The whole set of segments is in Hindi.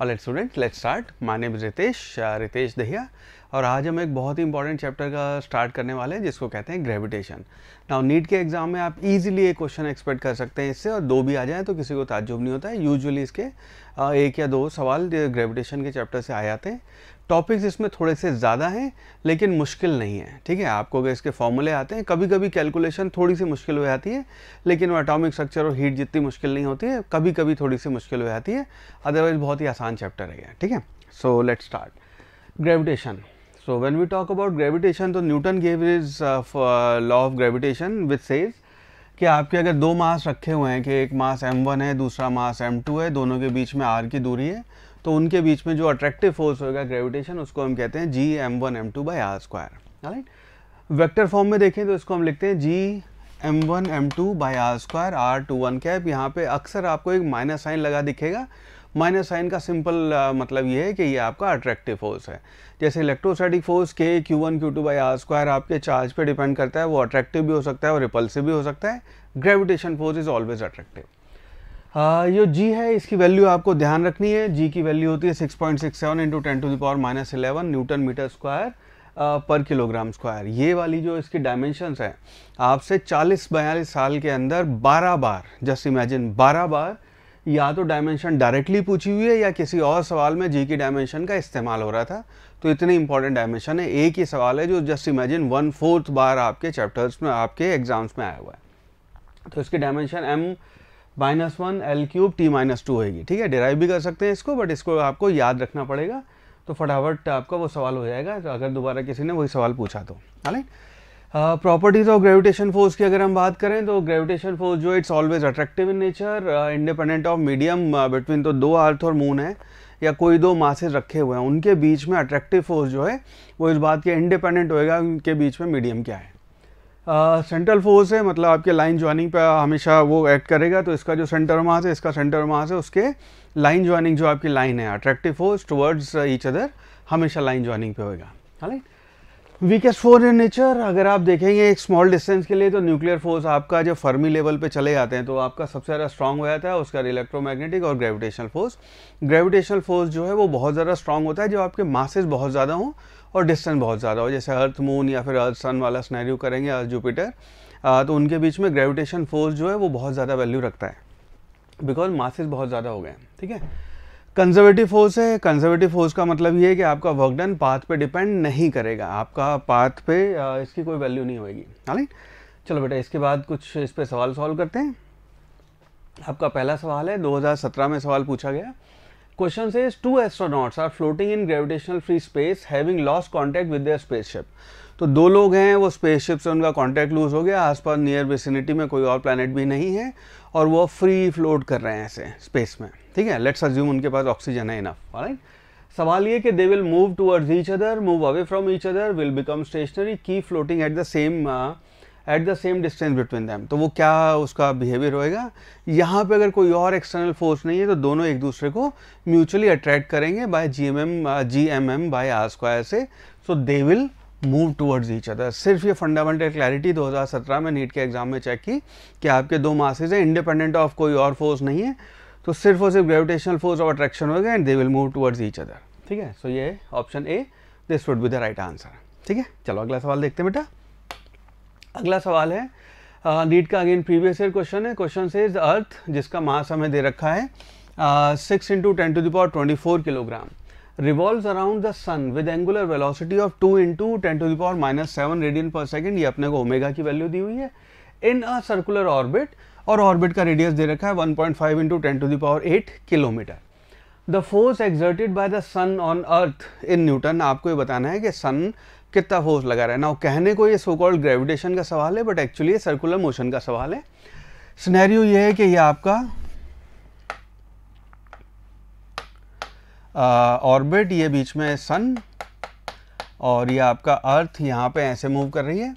All at student let start my name Ritesh Ritesh Dahiya और आज हम एक बहुत ही इंपॉर्टेंट चैप्टर का स्टार्ट करने वाले हैं जिसको कहते हैं ग्रेविटेशन नाउ नीट के एग्जाम में आप इजीली एक क्वेश्चन एक्सपेक्ट कर सकते हैं इससे और दो भी आ जाए तो किसी को ताज्जुब नहीं होता है यूजुअली इसके uh, एक या दो सवाल ग्रेविटेशन के चैप्टर से आ जाते हैं टॉपिक्स इसमें थोड़े से ज़्यादा हैं लेकिन मुश्किल नहीं है ठीक है आपको अगर इसके फॉर्मूले आते हैं कभी कभी कैलकुलेशन थोड़ी सी मुश्किल हो जाती है लेकिन वो एटॉमिक स्ट्रक्चर और हीट जितनी मुश्किल नहीं होती है कभी कभी थोड़ी सी मुश्किल हो जाती है अदरवाइज बहुत ही आसान चैप्टर है ठीक है so let start gravitation so when we talk about gravitation तो Newton gave his law of gravitation with says कि आपके अगर दो मास रखे हुए हैं कि एक मास m1 है दूसरा मास m2 है दोनों के बीच में r की दूरी है तो उनके बीच में जो अट्रैक्टिव फोर्स होगा ग्रेविटेशन उसको हम कहते हैं G M one M two by R square right vector form में देखें तो इसको हम लिखते हैं G M one M two by R square R two one cap यहाँ पे अक्सर आपको एक माइनस साइन लगा दिखेगा माइनस साइन का सिंपल मतलब ये है कि ये आपका अट्रैक्टिव फोर्स है जैसे electrostatic force K Q one Q two by R square आपके चार्ज पे डिपेंड करता है वो अट्रैक्टिव भी हो सकता है और रिपल्सिव भी हो सकता है gravitation force is always attractive हाँ, ये जी है इसकी वैल्यू आपको ध्यान रखनी है जी की वैल्यू होती है 6.67 point six seven into ten to the power minus eleven Newton metre square पर किलोग्राम स्क्वायर ये वाली जो इसकी डायमेंशंस है आपसे 40 बयालीस साल के अंदर 12 बार जस्ट इमेजिन 12 बार या तो डायमेंशन डायरेक्टली पूछी हुई है या किसी और सवाल में जी की डायमेंशन का इस्तेमाल हो रहा था तो इतने इंपॉर्टेंट डायमेंशन है एक ही सवाल है जो जस्ट इमेजिन वन फोर्थ बार आपके चैप्टर्स में आपके एग्जाम्स में आया हुआ है तो इसकी dimension M minus one L cube T minus two होगी ठीक है डिराइव भी कर सकते हैं इसको बट इसको आपको याद रखना पड़ेगा तो फटाफट आपका वो सवाल हो जाएगा तो अगर दोबारा किसी ने वही सवाल पूछा तो हाँ प्रॉपर्टीज ऑफ ग्रेविटेशन फोर्स की अगर हम बात करें तो ग्रेविटेशन फोर्स जो it's always attractive in nature independent of medium between तो दो अर्थ और मून है या कोई दो मासेज रखे हुए हैं उनके बीच में अट्रैक्टिव फोर्स जो है वो इस बात के इंडिपेंडेंट होएगा उनके बीच में मीडियम क्या है सेंट्रल फोर्स है मतलब आपके लाइन ज्वाइनिंग पे हमेशा वो एक्ट करेगा तो इसका जो सेंटर मास है इसका सेंटर मास है उसके लाइन ज्वाइनिंग जो आपकी लाइन है attractive force towards each other हमेशा लाइन ज्वाइनिंग पे होगा right weakest force in nature अगर आप देखेंगे एक स्मॉल डिस्टेंस के लिए तो न्यूक्लियर फोर्स आपका जब फर्मी लेवल पे चले जाते हैं तो आपका सबसे ज़्यादा स्ट्रांग हो जाता है उसका इलेक्ट्रोमैग्नेटिक और ग्रेविटेशनल फोर्स ग्रेविटेशनल फोर्स जो है वो बहुत ज़्यादा स्ट्रांग होता है जब आपके मासेस बहुत ज़्यादा हों और डिस्टेंस बहुत ज़्यादा हो जैसे अर्थ मून या फिर अर्थ सन वाला स्नैरियो करेंगे अर्थ जुपिटर तो उनके बीच में ग्रेविटेशन फोर्स जो है वो बहुत ज़्यादा वैल्यू रखता है बिकॉज मासेज बहुत ज़्यादा हो गए हैं ठीक है कंजर्वेटिव फोर्स है कंजर्वेटिव फोर्स का मतलब ये है कि आपका वर्क डन पाथ पे डिपेंड नहीं करेगा आपका पाथ पे इसकी कोई वैल्यू नहीं होगी हाँ चलो बेटा इसके बाद कुछ इस पर सवाल सॉल्व करते हैं आपका पहला सवाल है 2017 में सवाल पूछा गया क्वेश्चन से two astronauts are floating in gravitational free space having loss contact with their space तो दो लोग हैं वो स्पेसशिप से उनका कॉन्टैक्ट लूज हो गया आसपास नियर विसिनिटी में कोई और प्लानट भी नहीं है और वो फ्री फ्लोट कर रहे हैं ऐसे स्पेस में ठीक है लेट्स अज्यूम उनके पास ऑक्सीजन है इनफ राइट सवाल ये कि they will move towards each other move away from each other will become stationary की floating at the same at the same distance between them तो वो क्या उसका बिहेवियर होएगा यहाँ पे अगर कोई और एक्सटर्नल फोर्स नहीं है तो दोनों एक दूसरे को म्यूचुअली अट्रैक्ट करेंगे by G M M G M M by R square से so they will move towards each other सिर्फ ये फंडामेंटल क्लैरिटी 2017 में नीट के एग्जाम में चेक की कि आपके दो मासेज हैं इंडिपेंडेंट ऑफ कोई और फोर्स नहीं है तो सिर्फ और सिर्फ ग्रेविटेशनल फोर्स और अट्रैक्शन होगा and they will move towards each other ठीक है सो ये option A this would be the right answer ठीक है चलो अगला सवाल देखते हैं बेटा अगला सवाल है नीट का अगेन प्रीवियस ईयर क्वेश्चन है क्वेश्चन से इज अर्थ जिसका मास हमें दे रखा है six into ten to the power twenty four kilogram revolve around the sun with angular velocity of two into ten to the power minus seven radian per second ये अपने को ओमेगा की वैल्यू दी हुई है इन अ सर्कुलर ऑर्बिट और ऑर्बिट का रेडियस दे रखा है 1.5 point five into ten to the power eight kilometre the force exerted by the sun on earth in newton आपको ये बताना है कि सन कितना फोर्स लगा रहा है ना कहने को ये सो कॉल्ड ग्रेविटेशन का सवाल है बट एक्चुअली ये सर्कुलर मोशन का सवाल है स्नैरियो ये है कि ये आपका ऑर्बिट ये बीच में सन और ये आपका अर्थ यहाँ पे ऐसे मूव कर रही है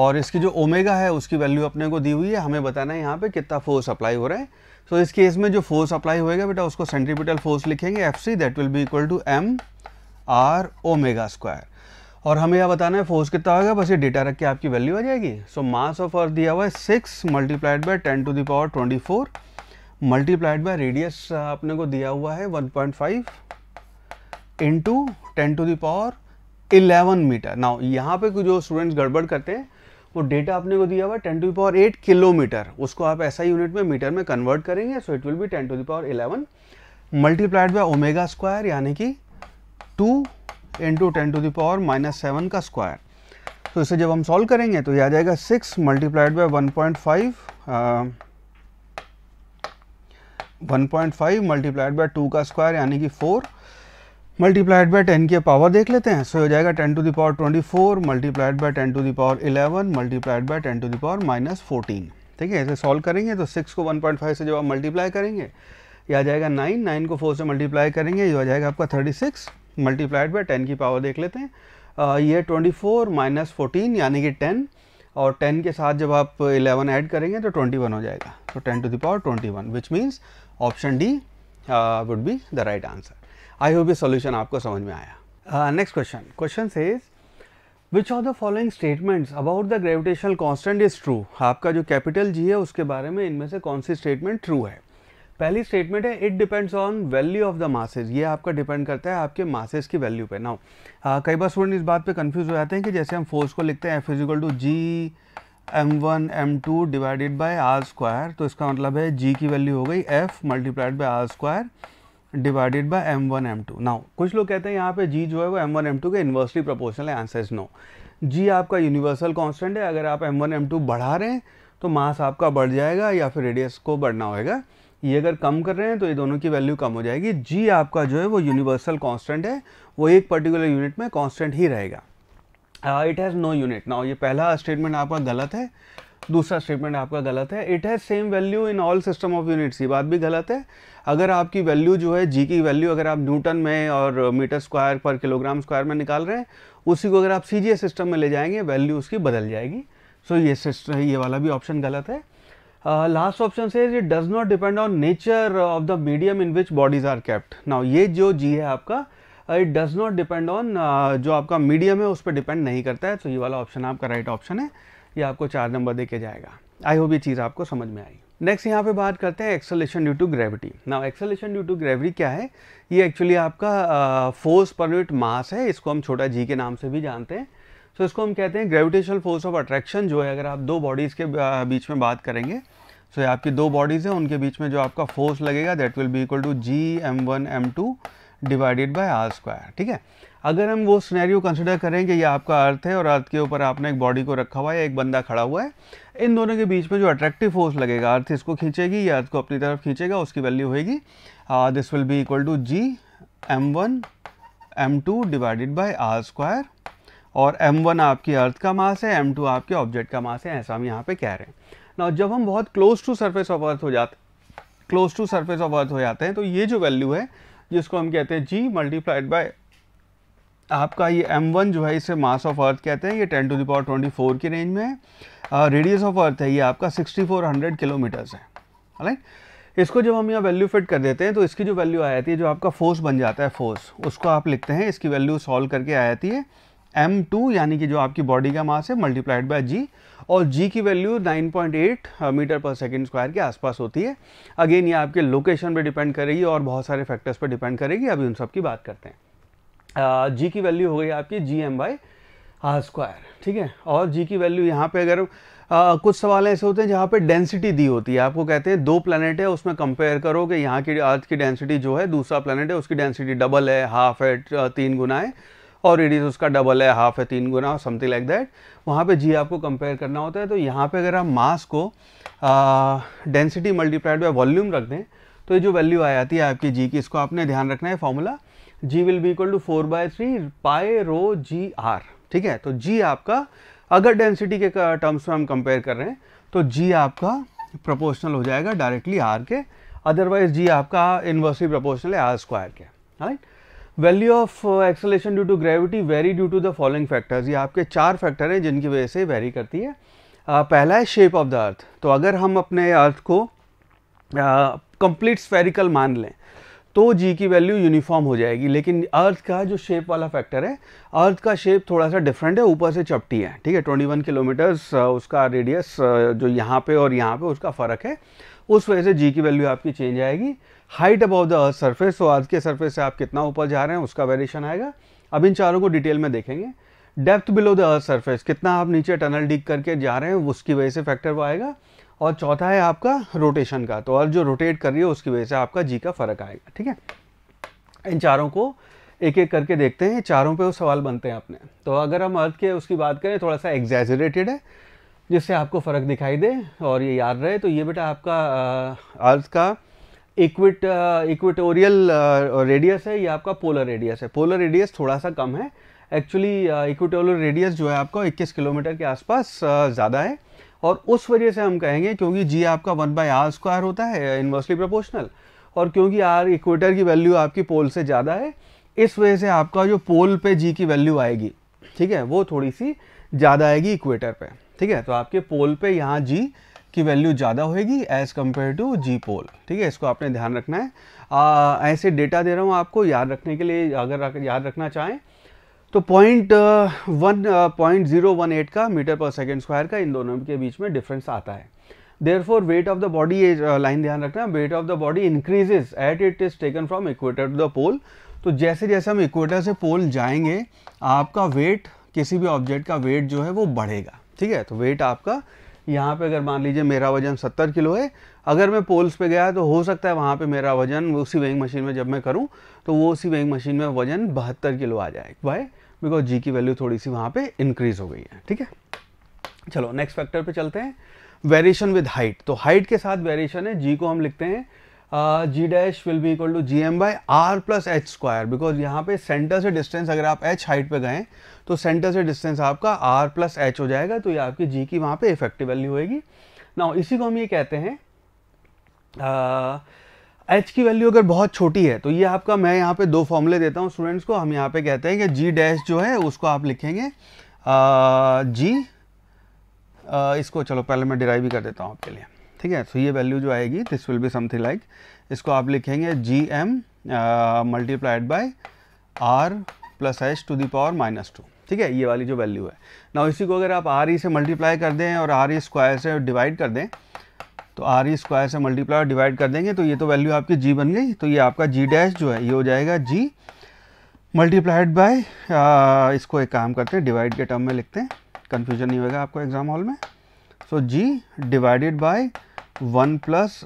और इसकी जो ओमेगा है उसकी वैल्यू अपने को दी हुई है हमें बताना है यहाँ पे कितना फोर्स अप्लाई हो रहा है सो so, इस केस में जो फोर्स अप्लाई होएगा बेटा उसको सेंट्रीपिटल फोर्स लिखेंगे F C that will be equal to M R omega square और हमें यह बताना है फोर्स कितना होगा बस ये डेटा रख के आपकी वैल्यू आ जाएगी सो मास ऑफ अर्थ दिया हुआ है six multiplied by ten to the power twenty four multiplied by radius अपने को दिया हुआ है one point five into ten to the power eleven metre now यहाँ पे जो स्टूडेंट्स गड़बड़ करते हैं वो डेटा आपने को दिया हुआ ten to the power eight kilometre उसको आप ऐसा यूनिट में मीटर में कन्वर्ट करेंगे so it will be ten to the power eleven multiplied by omega square यानी कि two into ten to the power minus seven का स्क्वायर तो इसे जब हम सॉल्व करेंगे तो ये आ जाएगा six multiplied by one point five one point five multiplied by two का स्क्वायर यानी कि फोर मल्टीप्लाइड बाई टेन की पावर देख लेते हैं सो हो जाएगा ten to the power twenty four multiplied by ten to the power eleven multiplied by ten to the power minus fourteen ठीक है ऐसे सॉल्व करेंगे तो सिक्स को वन पॉइंट फाइव से जब आप मल्टीप्लाई करेंगे या आ जाएगा नाइन नाइन को फोर से मल्टीप्लाई करेंगे ये हो जाएगा आपका thirty six multiplied by ten की पावर देख लेते हैं ये ट्वेंटी फोर माइनस फोर्टीन यानी कि टेन और टेन के साथ जब आप इलेवन ऐड करेंगे तो ट्वेंटी वन हो जाएगा तो ten to the power twenty one which means option D would be the right answer I hope ये सोल्यूशन आपको समझ में आया next question question is which of the following statements about the gravitational constant is true आपका जो कैपिटल जी है उसके बारे में इनमें से कौन सी स्टेटमेंट ट्रू है पहली स्टेटमेंट है it depends on value of the masses ये आपका डिपेंड करता है आपके मासेज की वैल्यू पे नाउ uh, कई बार स्टूडेंट इस बात पे कंफ्यूज हो जाते हैं कि जैसे हम फोर्स को लिखते हैं F is equal to G M one M two divided by R square तो इसका मतलब है जी की वैल्यू हो गई F multiplied by R square divided by M one M two now कुछ लोग कहते हैं यहाँ पे जी जो है वो एम वन एम टू के इन्वर्सली प्रोपोर्शनल है आंसर इज नो जी आपका यूनिवर्सल कॉन्स्टेंट है अगर आप एम वन एम टू बढ़ा रहे हैं तो मास आपका बढ़ जाएगा या फिर रेडियस को बढ़ना होगा ये अगर कम कर रहे हैं तो ये दोनों की वैल्यू कम हो जाएगी जी आपका जो है वो यूनिवर्सल कॉन्स्टेंट है वो एक पर्टिकुलर यूनिट में कॉन्स्टेंट ही रहेगा it has no unit now ये पहला स्टेटमेंट आपका गलत है दूसरा स्टेटमेंट आपका गलत है it has same value in all system of units ये बात भी गलत है अगर आपकी वैल्यू जो है जी की वैल्यू अगर आप न्यूटन में और मीटर स्क्वायर पर किलोग्राम स्क्वायर में निकाल रहे हैं उसी को अगर आप सी सिस्टम में ले जाएंगे वैल्यू उसकी बदल जाएगी सो ये सिस्टम ये वाला भी ऑप्शन गलत है लास्ट ऑप्शन से it does not depend on nature of the medium in which bodies are kept now ये जो जी है आपका it does not depend on जो आपका मीडियम है उस पर डिपेंड नहीं करता है तो so, ये वाला ऑप्शन आपका राइट right ऑप्शन है ये आपको चार नंबर दे के जाएगा आई होप ये चीज़ आपको समझ में आई नेक्स्ट यहाँ पे बात करते हैं acceleration due to gravity now acceleration due to gravity क्या है ये एक्चुअली आपका फोर्स पर यूनिट मास है इसको हम छोटा जी के नाम से भी जानते हैं सो so, इसको हम कहते हैं ग्रेविटेशनल फोर्स ऑफ अट्रैक्शन जो है अगर आप दो बॉडीज़ के बीच में बात करेंगे सो so, आपकी दो बॉडीज़ हैं उनके बीच में जो आपका फोर्स लगेगा that will be equal to G M one M two divided by R square ठीक है अगर हम वो स्नैरियो कंसिडर करें कि ये आपका अर्थ है और अर्थ के ऊपर आपने एक बॉडी को रखा हुआ है एक बंदा खड़ा हुआ है इन दोनों के बीच में जो अट्रैक्टिव फोर्स लगेगा अर्थ इसको खींचेगी या अर्थ को अपनी तरफ खींचेगा उसकी वैल्यू होगी this will be equal to G M one M two divided by R square और एम वन आपकी अर्थ का मास है एम टू आपके ऑब्जेक्ट का मास है ऐसा हम यहाँ पे कह रहे हैं ना जब हम बहुत close to surface of earth हो जाते close to surface of earth हो जाते हैं तो ये जो वैल्यू है जिसको हम कहते हैं जी मल्टीप्लाइड बाई आपका ये M1 जो है इसे मास ऑफ अर्थ कहते हैं ये 10 टू दावर 24 की रेंज में है रेडियस ऑफ अर्थ है ये आपका 6400 किलोमीटर्स है राइट इसको जब हम यहाँ वैल्यू फिट कर देते हैं तो इसकी जो वैल्यू आ जाती है जो आपका फोर्स बन जाता है फोर्स उसको आप लिखते हैं इसकी वैल्यू सॉल्व करके आ जाती है एम टू यानी कि जो आपकी बॉडी का मास है मल्टीप्लाइड बाय जी और जी की वैल्यू 9.8 मीटर पर सेकेंड स्क्वायर के आसपास होती है अगेन ये आपके लोकेशन पे डिपेंड करेगी और बहुत सारे फैक्टर्स पे डिपेंड करेगी अभी उन सब की बात करते हैं जी की वैल्यू हो गई आपकी G M by R square ठीक है और जी की वैल्यू यहाँ पे अगर आ, कुछ सवाल ऐसे होते हैं जहाँ पे डेंसिटी दी होती है आपको कहते हैं दो प्लानट है उसमें कंपेयर करो कि यहाँ की अर्थ की डेंसिटी जो है दूसरा प्लानट है उसकी डेंसिटी डबल है हाफ है तीन गुना है और इज़ उसका डबल है हाफ है तीन गुना समथिंग लाइक दैट वहाँ पे जी आपको कंपेयर करना होता है तो यहाँ पे अगर आप मास को डेंसिटी मल्टीप्लाइड बाय वॉल्यूम रख दें तो ये जो वैल्यू आ जाती है आपकी जी की इसको आपने ध्यान रखना है formula G will be equal to four by three pi rho ji are ठीक है तो जी आपका अगर डेंसिटी के टर्म्स में हम कंपेयर कर रहे हैं तो जी आपका प्रोपोर्शनल हो जाएगा डायरेक्टली आर के अदरवाइज जी आपका इन्वर्सली प्रोपोर्शनल है आर स्क्वायर के right value of acceleration due to gravity vary due to the following factors ये आपके चार फैक्टर हैं जिनकी वजह से वेरी करती है आ, पहला है शेप ऑफ द अर्थ तो अगर हम अपने अर्थ को कंप्लीट स्फेरिकल मान लें तो जी की वैल्यू यूनिफॉर्म हो जाएगी लेकिन अर्थ का जो शेप वाला फैक्टर है अर्थ का शेप थोड़ा सा डिफरेंट है ऊपर से चपटी है ठीक है 21 किलोमीटर्स उसका रेडियस जो यहाँ पे और यहाँ पे उसका फ़र्क है उस वजह से जी की वैल्यू आपकी चेंज आएगी height above the earth surface तो अर्थ के सर्फेस से आप कितना ऊपर जा रहे हैं उसका वेरिएशन आएगा अब इन चारों को डिटेल में देखेंगे depth below the earth surface कितना आप नीचे टनल डिग करके जा रहे हैं उसकी वजह से फैक्टर वो आएगा और चौथा है आपका रोटेशन का तो अर्थ जो रोटेट कर रही है उसकी वजह से आपका जी का फर्क आएगा ठीक है इन चारों को एक एक करके देखते हैं चारों पे वो सवाल बनते हैं अपने तो अगर हम अर्थ के उसकी बात करें थोड़ा सा एग्जेजरेटेड है जिससे आपको फ़र्क दिखाई दे और ये याद रहे तो ये बेटा आपका अर्थ का इक्विट इक्विटोरियल रेडियस है ये आपका पोलर रेडियस है पोलर रेडियस थोड़ा सा कम है एक्चुअली इक्विटोरियल रेडियस जो है आपको 21 किलोमीटर के आसपास ज़्यादा है और उस वजह से हम कहेंगे क्योंकि जी आपका वन बाई आर स्क्वायर होता है इन्वर्सली प्रोपोर्शनल और क्योंकि आर इक्वेटर की वैल्यू आपकी पोल से ज़्यादा है इस वजह से आपका जो पोल पे जी की वैल्यू आएगी ठीक है वो थोड़ी सी ज़्यादा आएगी इक्वेटर पे ठीक है तो आपके पोल पे यहाँ जी की वैल्यू ज़्यादा होएगी as compare to G pole ठीक है इसको आपने ध्यान रखना है आ, ऐसे डेटा दे रहा हूँ आपको याद रखने के लिए अगर याद रखना चाहें तो point one point zero one eight का मीटर पर सेकेंड स्क्वायर का इन दोनों के बीच में डिफरेंस आता है therefore weight of the body line ध्यान रखना weight of the body increases at it is taken from equator to the pole तो जैसे जैसे हम इक्वेटर से पोल जाएंगे आपका वेट किसी भी ऑब्जेक्ट का वेट जो है वो बढ़ेगा ठीक है तो वेट आपका यहाँ पे अगर मान लीजिए मेरा वजन 70 किलो है अगर मैं पोल्स पे गया तो हो सकता है वहाँ पे मेरा वजन उसी वेइंग मशीन में जब मैं करूँ तो वो उसी वेइंग मशीन में वजन बहत्तर किलो आ जाए बाय बिकॉज जी की वैल्यू थोड़ी सी वहाँ पे इंक्रीज हो गई है ठीक है चलो नेक्स्ट फैक्टर पे चलते हैं वेरिएशन विद हाइट तो हाइट के साथ वेरिएशन है जी को हम लिखते हैं G dash will be equal to G M by R plus H square because यहाँ पे सेंटर से डिस्टेंस अगर आप एच हाइट पे गए तो सेंटर से डिस्टेंस आपका आर प्लस एच हो जाएगा तो ये आपकी जी की वहाँ पे इफेक्टिव वैल्यू होगी ना इसी को हम ये कहते हैं uh, एच की वैल्यू अगर बहुत छोटी है तो ये आपका मैं यहाँ पे दो फॉर्मूले देता हूँ स्टूडेंट्स को हम यहाँ पे कहते हैं कि जी डैश जो है उसको आप लिखेंगे जी इसको चलो पहले मैं डिराइव भी कर देता हूँ आपके लिए ठीक है सो तो ये वैल्यू जो आएगी this will be something like इसको आप लिखेंगे G M multiplied by R plus H to the power minus two ठीक है ये वाली जो वैल्यू है ना इसी को अगर आप आर ई e से मल्टीप्लाई कर दें और आर ई स्क्वायर से डिवाइड कर दें तो आर ई स्क्वायर से मल्टीप्लाई और डिवाइड कर देंगे तो ये तो वैल्यू आपकी जी बन गई तो ये आपका जी डैश जो है ये हो जाएगा जी मल्टीप्लाइड बाय इसको एक काम करते हैं डिवाइड के टर्म में लिखते हैं कन्फ्यूजन नहीं होगा आपको एग्ज़ाम हॉल में so G divided by one plus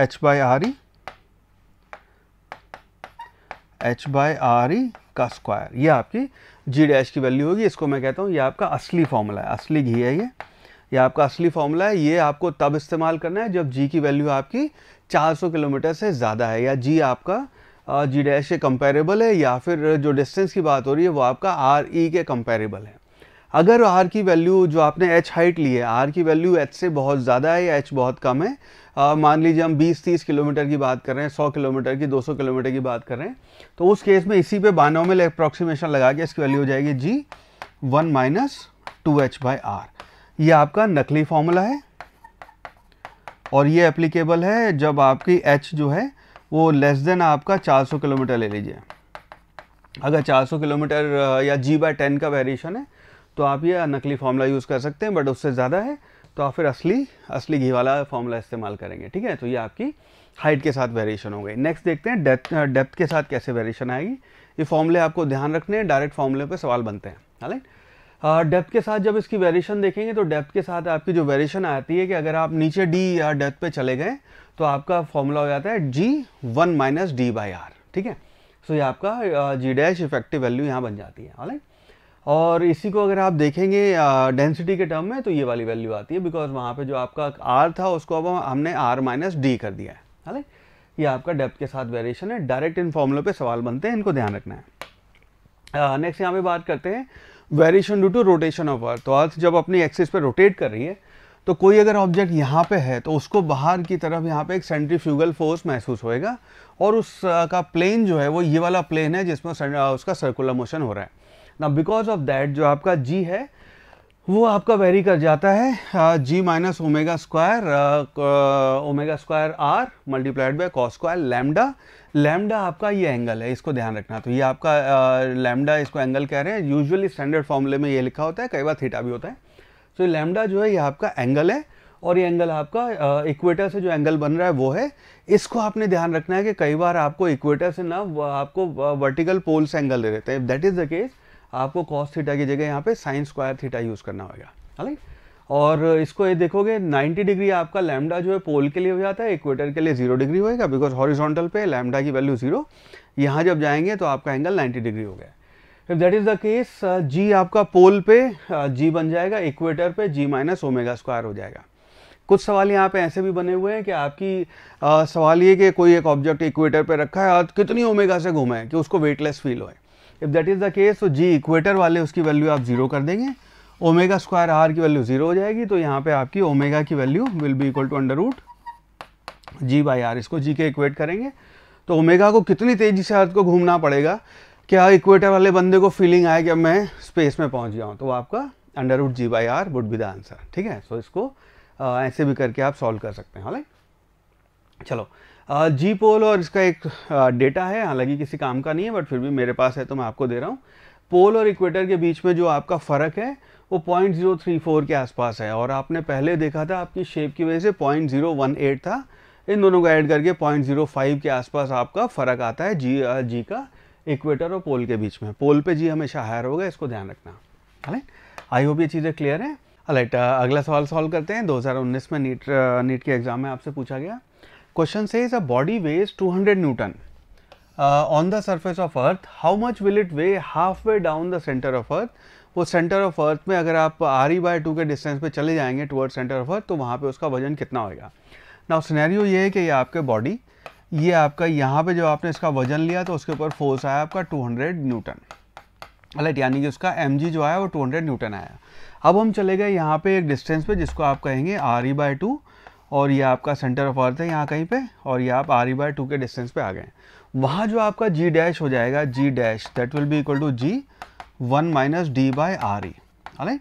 H by R E H by R E का स्क्वायर ये आपकी जी डैश की वैल्यू होगी इसको मैं कहता हूँ ये आपका असली फॉर्मूला है असली घी है ये ये आपका असली फॉर्मूला है ये आपको तब इस्तेमाल करना है जब जी की वैल्यू आपकी 400 किलोमीटर से ज़्यादा है या जी आपका जी डैश के कंपेरेबल है या फिर जो डिस्टेंस की बात हो रही है वो आपका आर ई e के कंपेरेबल है अगर आर की वैल्यू जो आपने एच हाइट ली है आर की वैल्यू एच से बहुत ज़्यादा है या एच बहुत कम है आ, मान लीजिए हम 20-30 किलोमीटर की बात कर रहे हैं 100 किलोमीटर की 200 किलोमीटर की बात कर रहे हैं तो उस केस में इसी पे में अप्रॉक्सीमेशन लगा के इसकी वैल्यू हो जाएगी G one minus two H by R ये आपका नकली फॉर्मूला है और ये एप्लीकेबल है जब आपकी एच जो है वो लेस देन आपका 400 किलोमीटर ले लीजिए अगर 400 किलोमीटर या जी बाय टेन का वेरिएशन है तो आप ये नकली फॉर्मूला यूज़ कर सकते हैं बट उससे ज़्यादा है तो आप फिर असली असली घी वाला फॉर्मूला इस्तेमाल करेंगे ठीक है तो ये आपकी हाइट के साथ वेरिएशन हो गई नेक्स्ट देखते हैं डेप्थ डेप्थ के साथ कैसे वेरिएशन आएगी ये फॉर्मूले आपको ध्यान रखने हैं डायरेक्ट फॉर्मूले पर सवाल बनते हैं हालांकि डेप्थ के साथ जब इसकी वेरिएशन देखेंगे तो डेप्थ के साथ आपकी जो वेरिएशन आती है कि अगर आप नीचे डी या डेप्थ पे चले गए तो आपका फॉर्मूला हो जाता है G one minus D by R ठीक है सो ये आपका जी डैश इफेक्टिव वैल्यू यहाँ बन जाती है ऑलराइट और इसी को अगर आप देखेंगे डेंसिटी के टर्म में तो ये वाली वैल्यू आती है बिकॉज वहाँ पर जो आपका आर था उसको अब हमने आर माइनस डी कर दिया है हालांकि ये आपका डेप्थ के साथ वेरिएशन है डायरेक्ट इन फॉर्मूलों पर सवाल बनते हैं इनको ध्यान रखना है नेक्स्ट यहाँ पे बात करते हैं variation due to rotation of earth तो अर्थ जब अपनी एक्सिस पे रोटेट कर रही है तो कोई अगर ऑब्जेक्ट यहाँ पे है तो उसको बाहर की तरफ यहाँ पे एक सेंट्रीफ्यूगल फोर्स महसूस होएगा और उसका प्लेन जो है वो ये वाला प्लेन है जिसमें उसका सर्कुलर मोशन हो रहा है ना बिकॉज ऑफ दैट जो आपका जी है वो आपका वेरी कर जाता है G minus omega square omega square R multiplied by cos square lambda lambda आपका ये एंगल है इसको ध्यान रखना तो ये आपका लैमडा इसको एंगल कह रहे हैं यूजुअली स्टैंडर्ड फॉर्मूले में ये लिखा होता है कई बार थीटा भी होता है तो लैमडा जो है ये आपका एंगल है और ये एंगल आपका इक्वेटर से जो एंगल बन रहा है वो है इसको आपने ध्यान रखना है कि कई बार आपको इक्वेटर से ना आपको वर्टिकल पोल से एंगल दे देते हैं दैट इज़ द केस आपको कॉस थीटा की जगह यहाँ पे साइन स्क्वायर थीटा यूज़ करना होगा हालांकि और इसको ये देखोगे 90 डिग्री आपका लैमडा जो है पोल के लिए हो जाता है इक्वेटर के लिए जीरो डिग्री होएगा बिकॉज हॉरिजॉन्टल पे लैमडा की वैल्यू जीरो यहाँ जब जाएंगे तो आपका एंगल 90 डिग्री हो गया if that is the case G आपका पोल पे जी uh, बन जाएगा इक्वेटर पे जी माइनस ओमेगा स्क्वायर हो जाएगा कुछ सवाल यहाँ पे ऐसे भी बने हुए हैं कि आपकी आ, uh, सवाल ये कि कोई एक ऑब्जेक्ट इक्वेटर पर रखा है और कितनी ओमेगा से घूमा है कि उसको वेटलेस फील होए if that is the case तो जी इक्वेटर वाले उसकी वैल्यू आप जीरो कर देंगे ओमेगा स्क्वायर आर की वैल्यू जीरो हो जाएगी तो यहाँ पे आपकी ओमेगा की value will be equal to under root G by R इसको जी के इक्वेट करेंगे तो ओमेगा को कितनी तेज़ी से अर्थ को घूमना पड़ेगा क्या इक्वेटर वाले बंदे को फीलिंग आए कि अब मैं स्पेस में पहुँच गया हूँ तो आपका under root G by R would be the answer ठीक है सो इसको ऐसे भी करके आप सॉल्व कर सकते हैं हालांकि चलो जी पोल और इसका एक डेटा है हालांकि किसी काम का नहीं है बट फिर भी मेरे पास है तो मैं आपको दे रहा हूँ पोल और इक्वेटर के बीच में जो आपका फ़र्क है वो फोर के आसपास है और आपने पहले देखा था आपकी शेप की वजह से पॉइंट एट था इन दोनों को ऐड करके पॉइंट जीरो फाइव के आसपास आपका फ़र्क आता है जी जी uh, का इक्वेटर और पोल के बीच में पोल पे जी हमेशा हायर होगा इसको ध्यान रखना है आई होप ये चीज़ें क्लियर हैं राइट uh, अगला सवाल सॉल्व करते हैं दो में नीट नीट uh, के एग्ज़ाम में आपसे पूछा गया क्वेश्चन से is a body weighs two newton on the surface of earth how much will it weigh half way down the centre of earth वो सेंटर ऑफ अर्थ में अगर आप आर ई बाय टू के डिस्टेंस पे चले जाएंगे टुवर्ड सेंटर ऑफ अर्थ तो वहाँ पे उसका वजन कितना होएगा ना सिनेरियो ये है कि ये आपके बॉडी ये आपका यहाँ पे जो आपने इसका वजन लिया तो उसके ऊपर फोर्स आया आपका 200 न्यूटन राइट यानी कि उसका एम जो आया वो हंड्रेड न्यूटन आया अब हम चले गए यहाँ पर एक डिस्टेंस पे जिसको आप कहेंगे आर ई बाय टू और ये आपका सेंटर ऑफ अर्थ है यहाँ कहीं पर और ये आप आर ई बाय टू के डिस्टेंस पे आ गए वहाँ जो आपका जी डैश हो जाएगा G dash that will be equal to G one minus D by R E right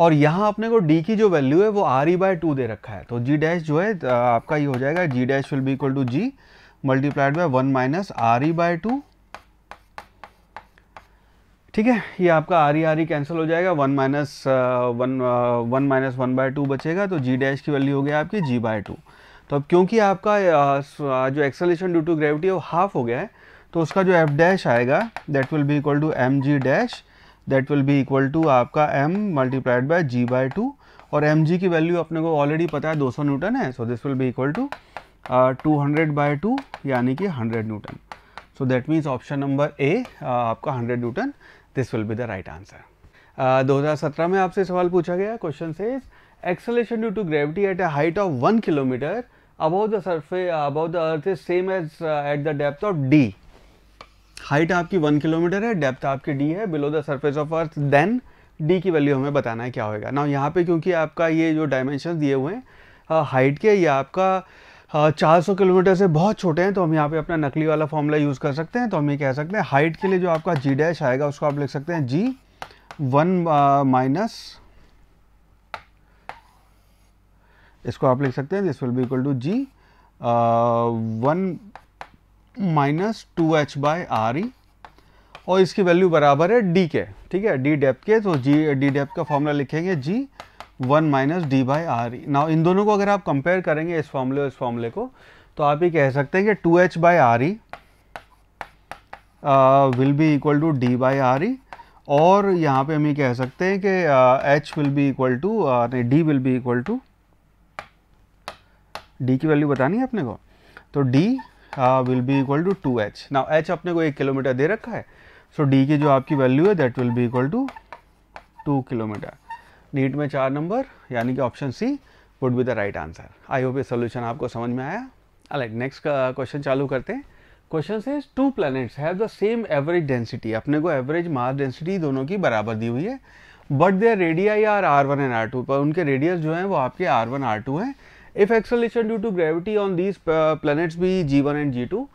और यहाँ अपने को डी की जो वैल्यू है वो आर ई बाय टू दे रखा है तो जी डैश जो है आपका ये हो जाएगा G dash will be equal to G multiplied by one minus R E by two ठीक है ये आपका R E R E cancel हो जाएगा one minus one one minus one by two बचेगा तो जी डैश की वैल्यू हो गया आपकी जी बाय टू तो अब क्योंकि आपका जो एक्सेलेशन ड्यू टू ग्रेविटी है वो हाफ हो गया है तो उसका जो एफ डैश आएगा that will be equal to M G dash that will be equal to आपका m multiplied by G by two और एम जी की वैल्यू अपने को ऑलरेडी पता है 200 न्यूटन है so this will be equal to two hundred by two यानी कि 100 newton so that means option number A आपका 100 newton this will be the right answer 2017 में आपसे सवाल पूछा गया question is acceleration due to gravity at a height of one kilometre about the surface about the earth is same as at the depth of D height आपकी वन किलोमीटर है डेप्थ आपकी डी है below the surface of earth then D की वैल्यू हमें बताना है क्या होएगा ना यहाँ पे क्योंकि आपका ये जो डायमेंशन दिए हुए हैं हाइट के ये आपका चार सौ किलोमीटर से बहुत छोटे हैं तो हम यहाँ पे अपना नकली वाला फॉर्मूला यूज़ कर सकते हैं तो हम ये कह सकते हैं हाइट के लिए जो आपका जी डैश आएगा उसको आप लिख सकते हैं जी वन माइनस इसको आप लिख सकते हैं this will be equal to G one minus two H by R E और इसकी वैल्यू बराबर है डी के ठीक है डी डेप के तो जी डी डेप का फॉर्मूला लिखेंगे G one minus D by R E ना इन दोनों को अगर आप कंपेयर करेंगे इस फॉर्मूले और इस फॉर्मूले को तो आप ये कह सकते हैं कि two H by R E will be equal to D by R E और यहाँ पे हम ये कह सकते हैं कि H will be equal to नहीं D will be equal to D की वैल्यू बतानी है अपने को तो D will be equal to two H now H अपने को एक किलोमीटर दे रखा है सो so, डी की जो आपकी वैल्यू है that will be equal to two kilometre NEET में चार नंबर यानी कि option C would be the right answer I hope ये सोल्यूशन आपको समझ में आया अलग नेक्स्ट का क्वेश्चन चालू करते हैं क्वेश्चन से two planets have the same average density अपने को एवरेज मास डेंसिटी दोनों की बराबर दी हुई है but their radii R R one and R two पर उनके रेडियस जो है वो आपके आर वन आर टू है if acceleration due to gravity on these planets भी G one and G two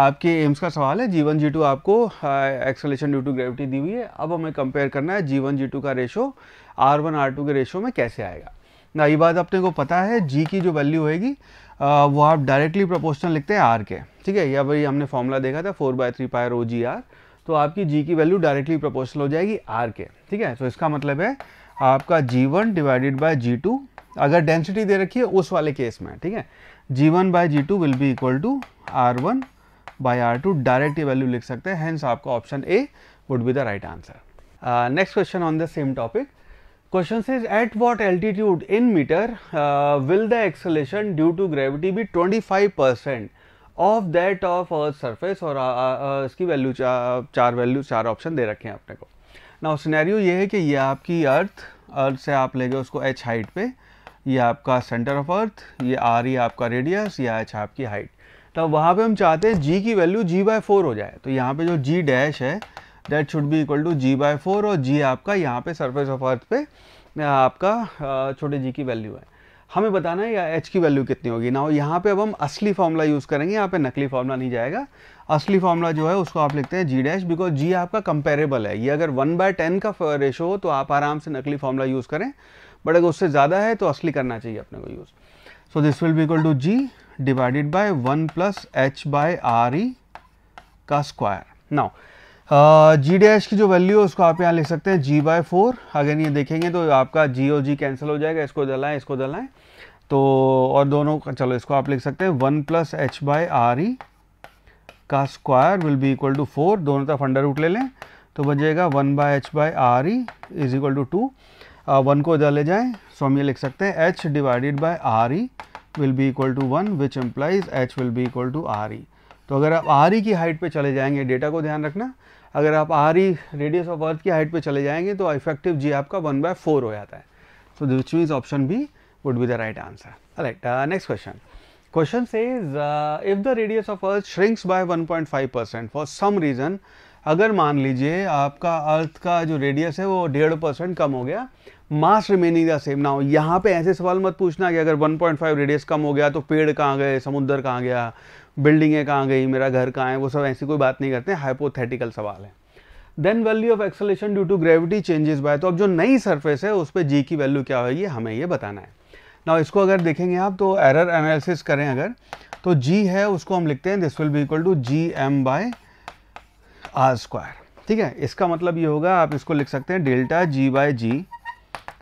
आपके एम्स का सवाल है जी वन जी टू आपको एक्सलेशन ड्यू टू ग्रेविटी दी हुई है अब हमें कंपेयर करना है जी वन जी टू का ratio R one R to के रेशो में कैसे आएगा ना ये बात अपने को पता है जी की जो वैल्यू होगी uh, वो आप डायरेक्टली प्रोपोर्शनल लिखते हैं आर के ठीक है या भाई हमने फॉर्मूला देखा था four by three pi rho ji are तो आपकी जी की वैल्यू डायरेक्टली प्रोपोर्शनल हो जाएगी आर के ठीक है तो इसका मतलब है आपका G one divided by G two अगर डेंसिटी दे रखी है उस वाले केस में ठीक है G one by G two will be equal to R one by R two direct ये वैल्यू लिख सकते हैं आपका option A would be the right answer next question on the same topic question is at what altitude in metre will the acceleration due to gravity be twenty of percent of that of earth surface और आ, uh, uh, uh, इसकी वैल्यू चा, चार वैल्यू चार ऑप्शन दे रखे हैं अपने को ना सिनेरियो ये है कि ये आपकी अर्थ अर्थ से आप ले गए उसको एच हाइट पे ये आपका सेंटर ऑफ अर्थ ये आर ये आपका रेडियस या एच आपकी हाइट तब तो वहाँ पे हम चाहते हैं जी की वैल्यू जी बाय फोर हो जाए तो यहाँ पे जो जी डैश है that should be equal to G by four और जी आपका यहाँ पे सरफेस ऑफ अर्थ पे आपका छोटे जी की वैल्यू है हमें बताना है या एच की वैल्यू कितनी होगी ना यहाँ पे अब हम असली फॉर्मूला यूज़ करेंगे यहाँ पे नकली फॉर्मूला नहीं जाएगा असली फॉर्मूला जो है उसको आप लिखते हैं जी डैश बिकॉज जी आपका कंपेरेबल है ये अगर वन बाय टेन का रेशो हो तो आप आराम से नकली फॉर्मूला यूज़ करें बट अगर उससे ज़्यादा है तो असली करना चाहिए अपने को use so this will be equal to G divided by one plus H by R E का स्क्वायर नाउ जी डैश की जो वैल्यू है उसको आप यहाँ ले सकते हैं जी बाय फोर अगर ये देखेंगे तो आपका जी और जी कैंसिल हो जाएगा इसको दलाएं इसको दलाएं तो और दोनों का चलो इसको आप लिख सकते हैं one plus H by R E का square will be equal to four दोनों तरफ अंडर रूट ले लें तो बन जाएगा one by H by R E is equal to two one uh, को इधर ले जाएं सो हम ये लिख सकते हैं H divided by R E will be equal to one which implies H will be equal to R E तो अगर आप आर ई e की हाइट पे चले जाएंगे डेटा को ध्यान रखना अगर आप R E radius of earth की हाइट पे चले जाएंगे तो इफेक्टिव जी आपका वन बाय फोर हो जाता है so which means option B be the right answer right next question question से is if the radius of earth shrinks by one point five percent for some reason अगर मान लीजिए आपका अर्थ का जो रेडियस है वो डेढ़ परसेंट कम हो गया mass remaining the same now यहाँ पे ऐसे सवाल मत पूछना कि अगर 1.5 रेडियस कम हो गया तो पेड़ कहाँ गए समुद्र कहाँ गया बिल्डिंगें कहाँ गई मेरा घर कहाँ है वो सब ऐसी कोई बात नहीं करते हाइपोथेटिकल सवाल है then value of acceleration due to gravity changes by तो अब जो नई सर्फेस है उस पर जी की वैल्यू क्या होगी हमें ये बताना है ना इसको अगर देखेंगे आप तो एरर एनालिसिस करें अगर तो जी है उसको हम लिखते हैं this will be equal to G M by R square ठीक है इसका मतलब ये होगा आप इसको लिख सकते हैं delta G by G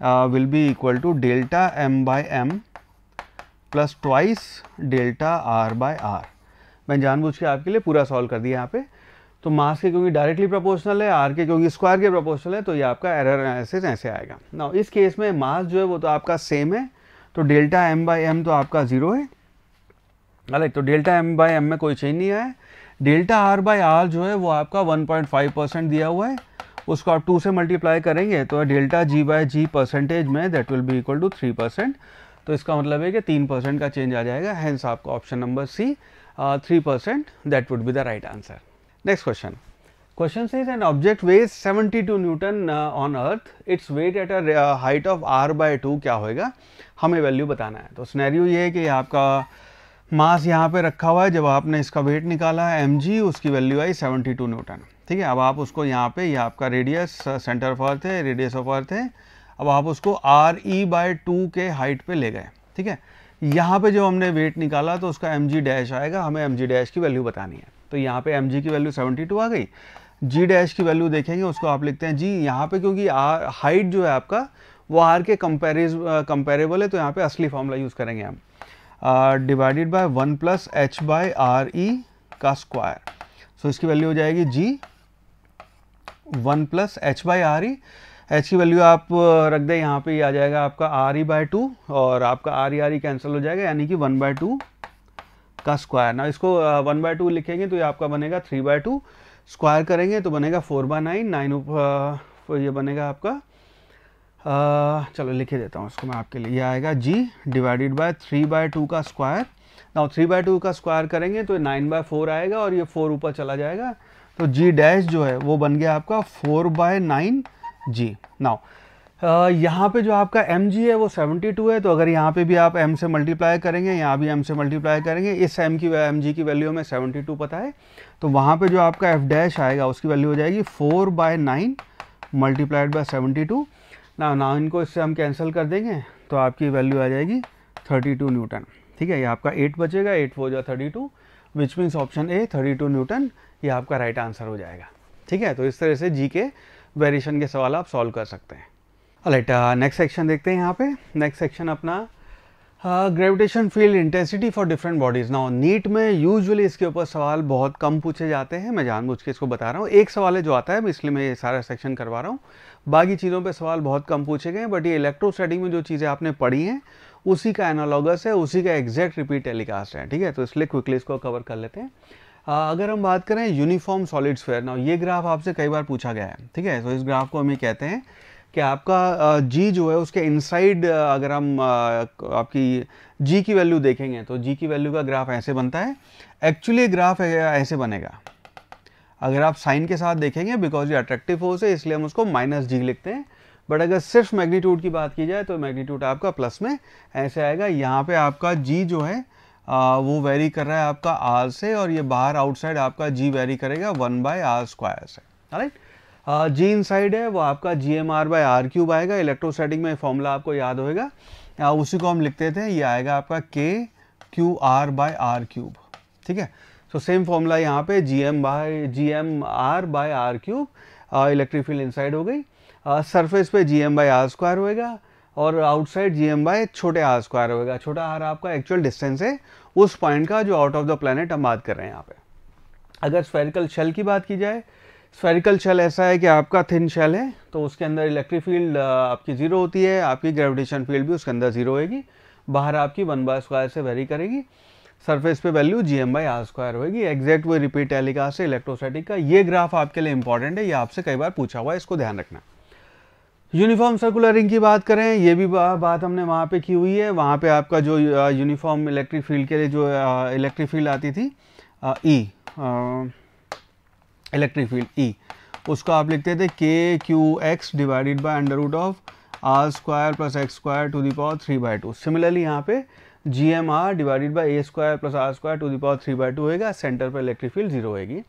uh, will be equal to delta m by m plus twice delta R by R मैं जानबूझ के आपके लिए पूरा सॉल्व कर दिया यहाँ पे तो मास के क्योंकि डायरेक्टली प्रोपोर्शनल है आर के क्योंकि स्क्वायर के प्रोपोर्शनल है तो ये आपका एरर ऐसे ऐसे आएगा ना इस केस में मास जो है वो तो आपका सेम है तो डेल्टा एम बाई एम तो आपका ज़ीरो है अलग तो डेल्टा एम बाई एम में कोई चेंज नहीं आया डेल्टा आर बाई आर जो है वो आपका वन परसेंट दिया हुआ है उसको आप टू से मल्टीप्लाई करेंगे तो delta G by G percentage में that will be equal to three percent तो इसका मतलब है कि तीन परसेंट का चेंज आ जाएगा हैंस आपका option number C three percent that would be the right answer next question question is an object weighs 72 newton uh, on earth its weight at height of R of two क्या होएगा हमें वैल्यू बताना है तो स्नैरियो ये है कि आपका मास यहाँ पे रखा हुआ है जब आपने इसका वेट निकाला है जी उसकी वैल्यू आई 72 न्यूटन ठीक है अब आप उसको यहाँ पे ये यह आपका रेडियस सेंटर ऑफ अर्थ है रेडियस ऑफ अर्थ है अब आप उसको आर ई बाय टू के हाइट पे ले गए ठीक है यहाँ पे जो हमने वेट निकाला तो उसका एम जी डैश आएगा हमें एम जी डैश की वैल्यू बतानी है तो यहाँ पे एम जी की वैल्यू सेवेंटी टू आ गई जी डैश की वैल्यू देखेंगे उसको आप लिखते हैं जी यहाँ पे क्योंकि आर हाइट जो है आपका वो आर के कंपेरिज कंपेरेबल uh, है तो यहाँ पे असली फॉर्मूला यूज़ करेंगे हम divided by one plus H by R E का स्क्वायर सो so इसकी वैल्यू हो जाएगी G one plus H by R E H की वैल्यू आप रख दें यहाँ पे आ जाएगा आपका आर ई बाई टू और आपका R E R E cancel हो जाएगा यानी कि वन बाई टू का स्क्वायर ना इसको वन बाई टू लिखेंगे तो ये आपका बनेगा थ्री बाई टू स्क्वायर करेंगे तो बनेगा फोर बाई नाइन नाइन ये बनेगा आपका आ, चलो लिखे देता हूँ इसको मैं आपके लिए ये आएगा G divided by three by two का स्क्वायर ना थ्री बाय टू का स्क्वायर करेंगे तो नाइन बाय फोर आएगा और ये फोर ऊपर चला जाएगा तो जी डैश जो है वो बन गया आपका four by nine G now यहाँ पे जो आपका एम जी है वो टू है तो अगर यहाँ पे भी आप एम से मल्टीप्लाई करेंगे यहाँ भी एम से मल्टीप्लाई करेंगे इस एम की एम जी की वैल्यू हमें टू पता है तो वहाँ पे जो आपका एफ डैश आएगा उसकी वैल्यू हो जाएगी four by nine multiplied by seventy two ना ना इनको इससे हम कैंसिल कर देंगे तो आपकी वैल्यू आ जाएगी टू न्यूटन ठीक है ये आपका एट बचेगा एट फोर जो thirty two which means option A two newton ये आपका राइट आंसर हो जाएगा ठीक है तो इस तरह से जी के वेरिएशन के सवाल आप सॉल्व कर सकते हैं राइट नेक्स्ट सेक्शन देखते हैं यहाँ पे नेक्स्ट सेक्शन अपना gravitation field intensity for different bodies now NEET में यूजुअली इसके ऊपर सवाल बहुत कम पूछे जाते हैं मैं जानबूझ के इसको बता रहा हूँ एक सवाल है जो आता है इसलिए मैं ये सारा सेक्शन करवा रहा हूँ बाकी चीज़ों पे सवाल बहुत कम पूछे गए बट ये इलेक्ट्रोस्टैटिक में जो चीज़ें आपने पढ़ी हैं उसी का एनालॉगस है उसी का एग्जैक्ट रिपीट टेलीकास्ट है ठीक है तो इसलिए क्विकली इसको कवर कर लेते हैं अगर हम बात करें यूनिफॉर्म सॉलिड स्फेयर ना ये ग्राफ आपसे कई बार पूछा गया है ठीक है तो इस ग्राफ को हम ये कहते हैं कि आपका जी जो है उसके इनसाइड अगर हम आपकी जी की वैल्यू देखेंगे तो जी की वैल्यू का ग्राफ ऐसे बनता है एक्चुअली ग्राफ ऐसे बनेगा अगर आप साइन के साथ देखेंगे बिकॉज ये अट्रैक्टिव फोर्स है इसलिए हम उसको माइनस जी लिखते हैं बट अगर सिर्फ मैग्नीट्यूड की बात की जाए तो मैग्नीट्यूड आपका प्लस में ऐसे आएगा यहाँ पे आपका जी जो है वो वेरी कर रहा है आपका आर से और ये बाहर आउटसाइड आपका जी वेरी करेगा वन बाय आर स्क्वायर से राइट जी इन साइड है वो आपका G M R by R cube आएगा इलेक्ट्रोस्टैटिक में फॉर्मूला आपको याद होगा आ, उसी को हम लिखते थे ये आएगा आपका K Q R by R cube ठीक है सो सेम फॉर्मूला यहाँ पे G M by G M R by R cube electric field inside हो गई सरफेस पे G M by R square होएगा और आउटसाइड जी एम बाय छोटे आर स्क्वायर होगा छोटा आर आपका एक्चुअल डिस्टेंस है उस पॉइंट का जो आउट ऑफ द प्लानट हम बात कर रहे हैं यहाँ पे अगर स्फेरिकल शेल की बात की जाए स्फेरिकल शेल ऐसा है कि आपका थिन शेल है तो उसके अंदर इलेक्ट्रिक फील्ड आपकी ज़ीरो होती है आपकी ग्रेविटेशन फील्ड भी उसके अंदर ज़ीरो होगी बाहर आपकी वन बाय स्क्वायर से वेरी करेगी सरफेस पे value G M by R square होगी एग्जैक्ट वो रिपीट टेलीकास्ट है इलेक्ट्रोसैटिक का ये ग्राफ आपके लिए इंपॉर्टेंट है ये आपसे कई बार पूछा हुआ है इसको ध्यान रखना यूनिफॉर्म सर्कुलरिंग की बात करें ये भी बात हमने वहाँ पे की हुई है वहाँ पे आपका जो यूनिफॉर्म इलेक्ट्रिक फील्ड के लिए जो इलेक्ट्रिक फील्ड आती थी E e, electric field E e, उसको आप लिखते थे K Q X divided by under root of R square plus X square to the power three by two similarly यहाँ पे G M R divided by A square plus R square to the power three by two होगा सेंटर पर इलेक्ट्रिक फील्ड जीरो होगी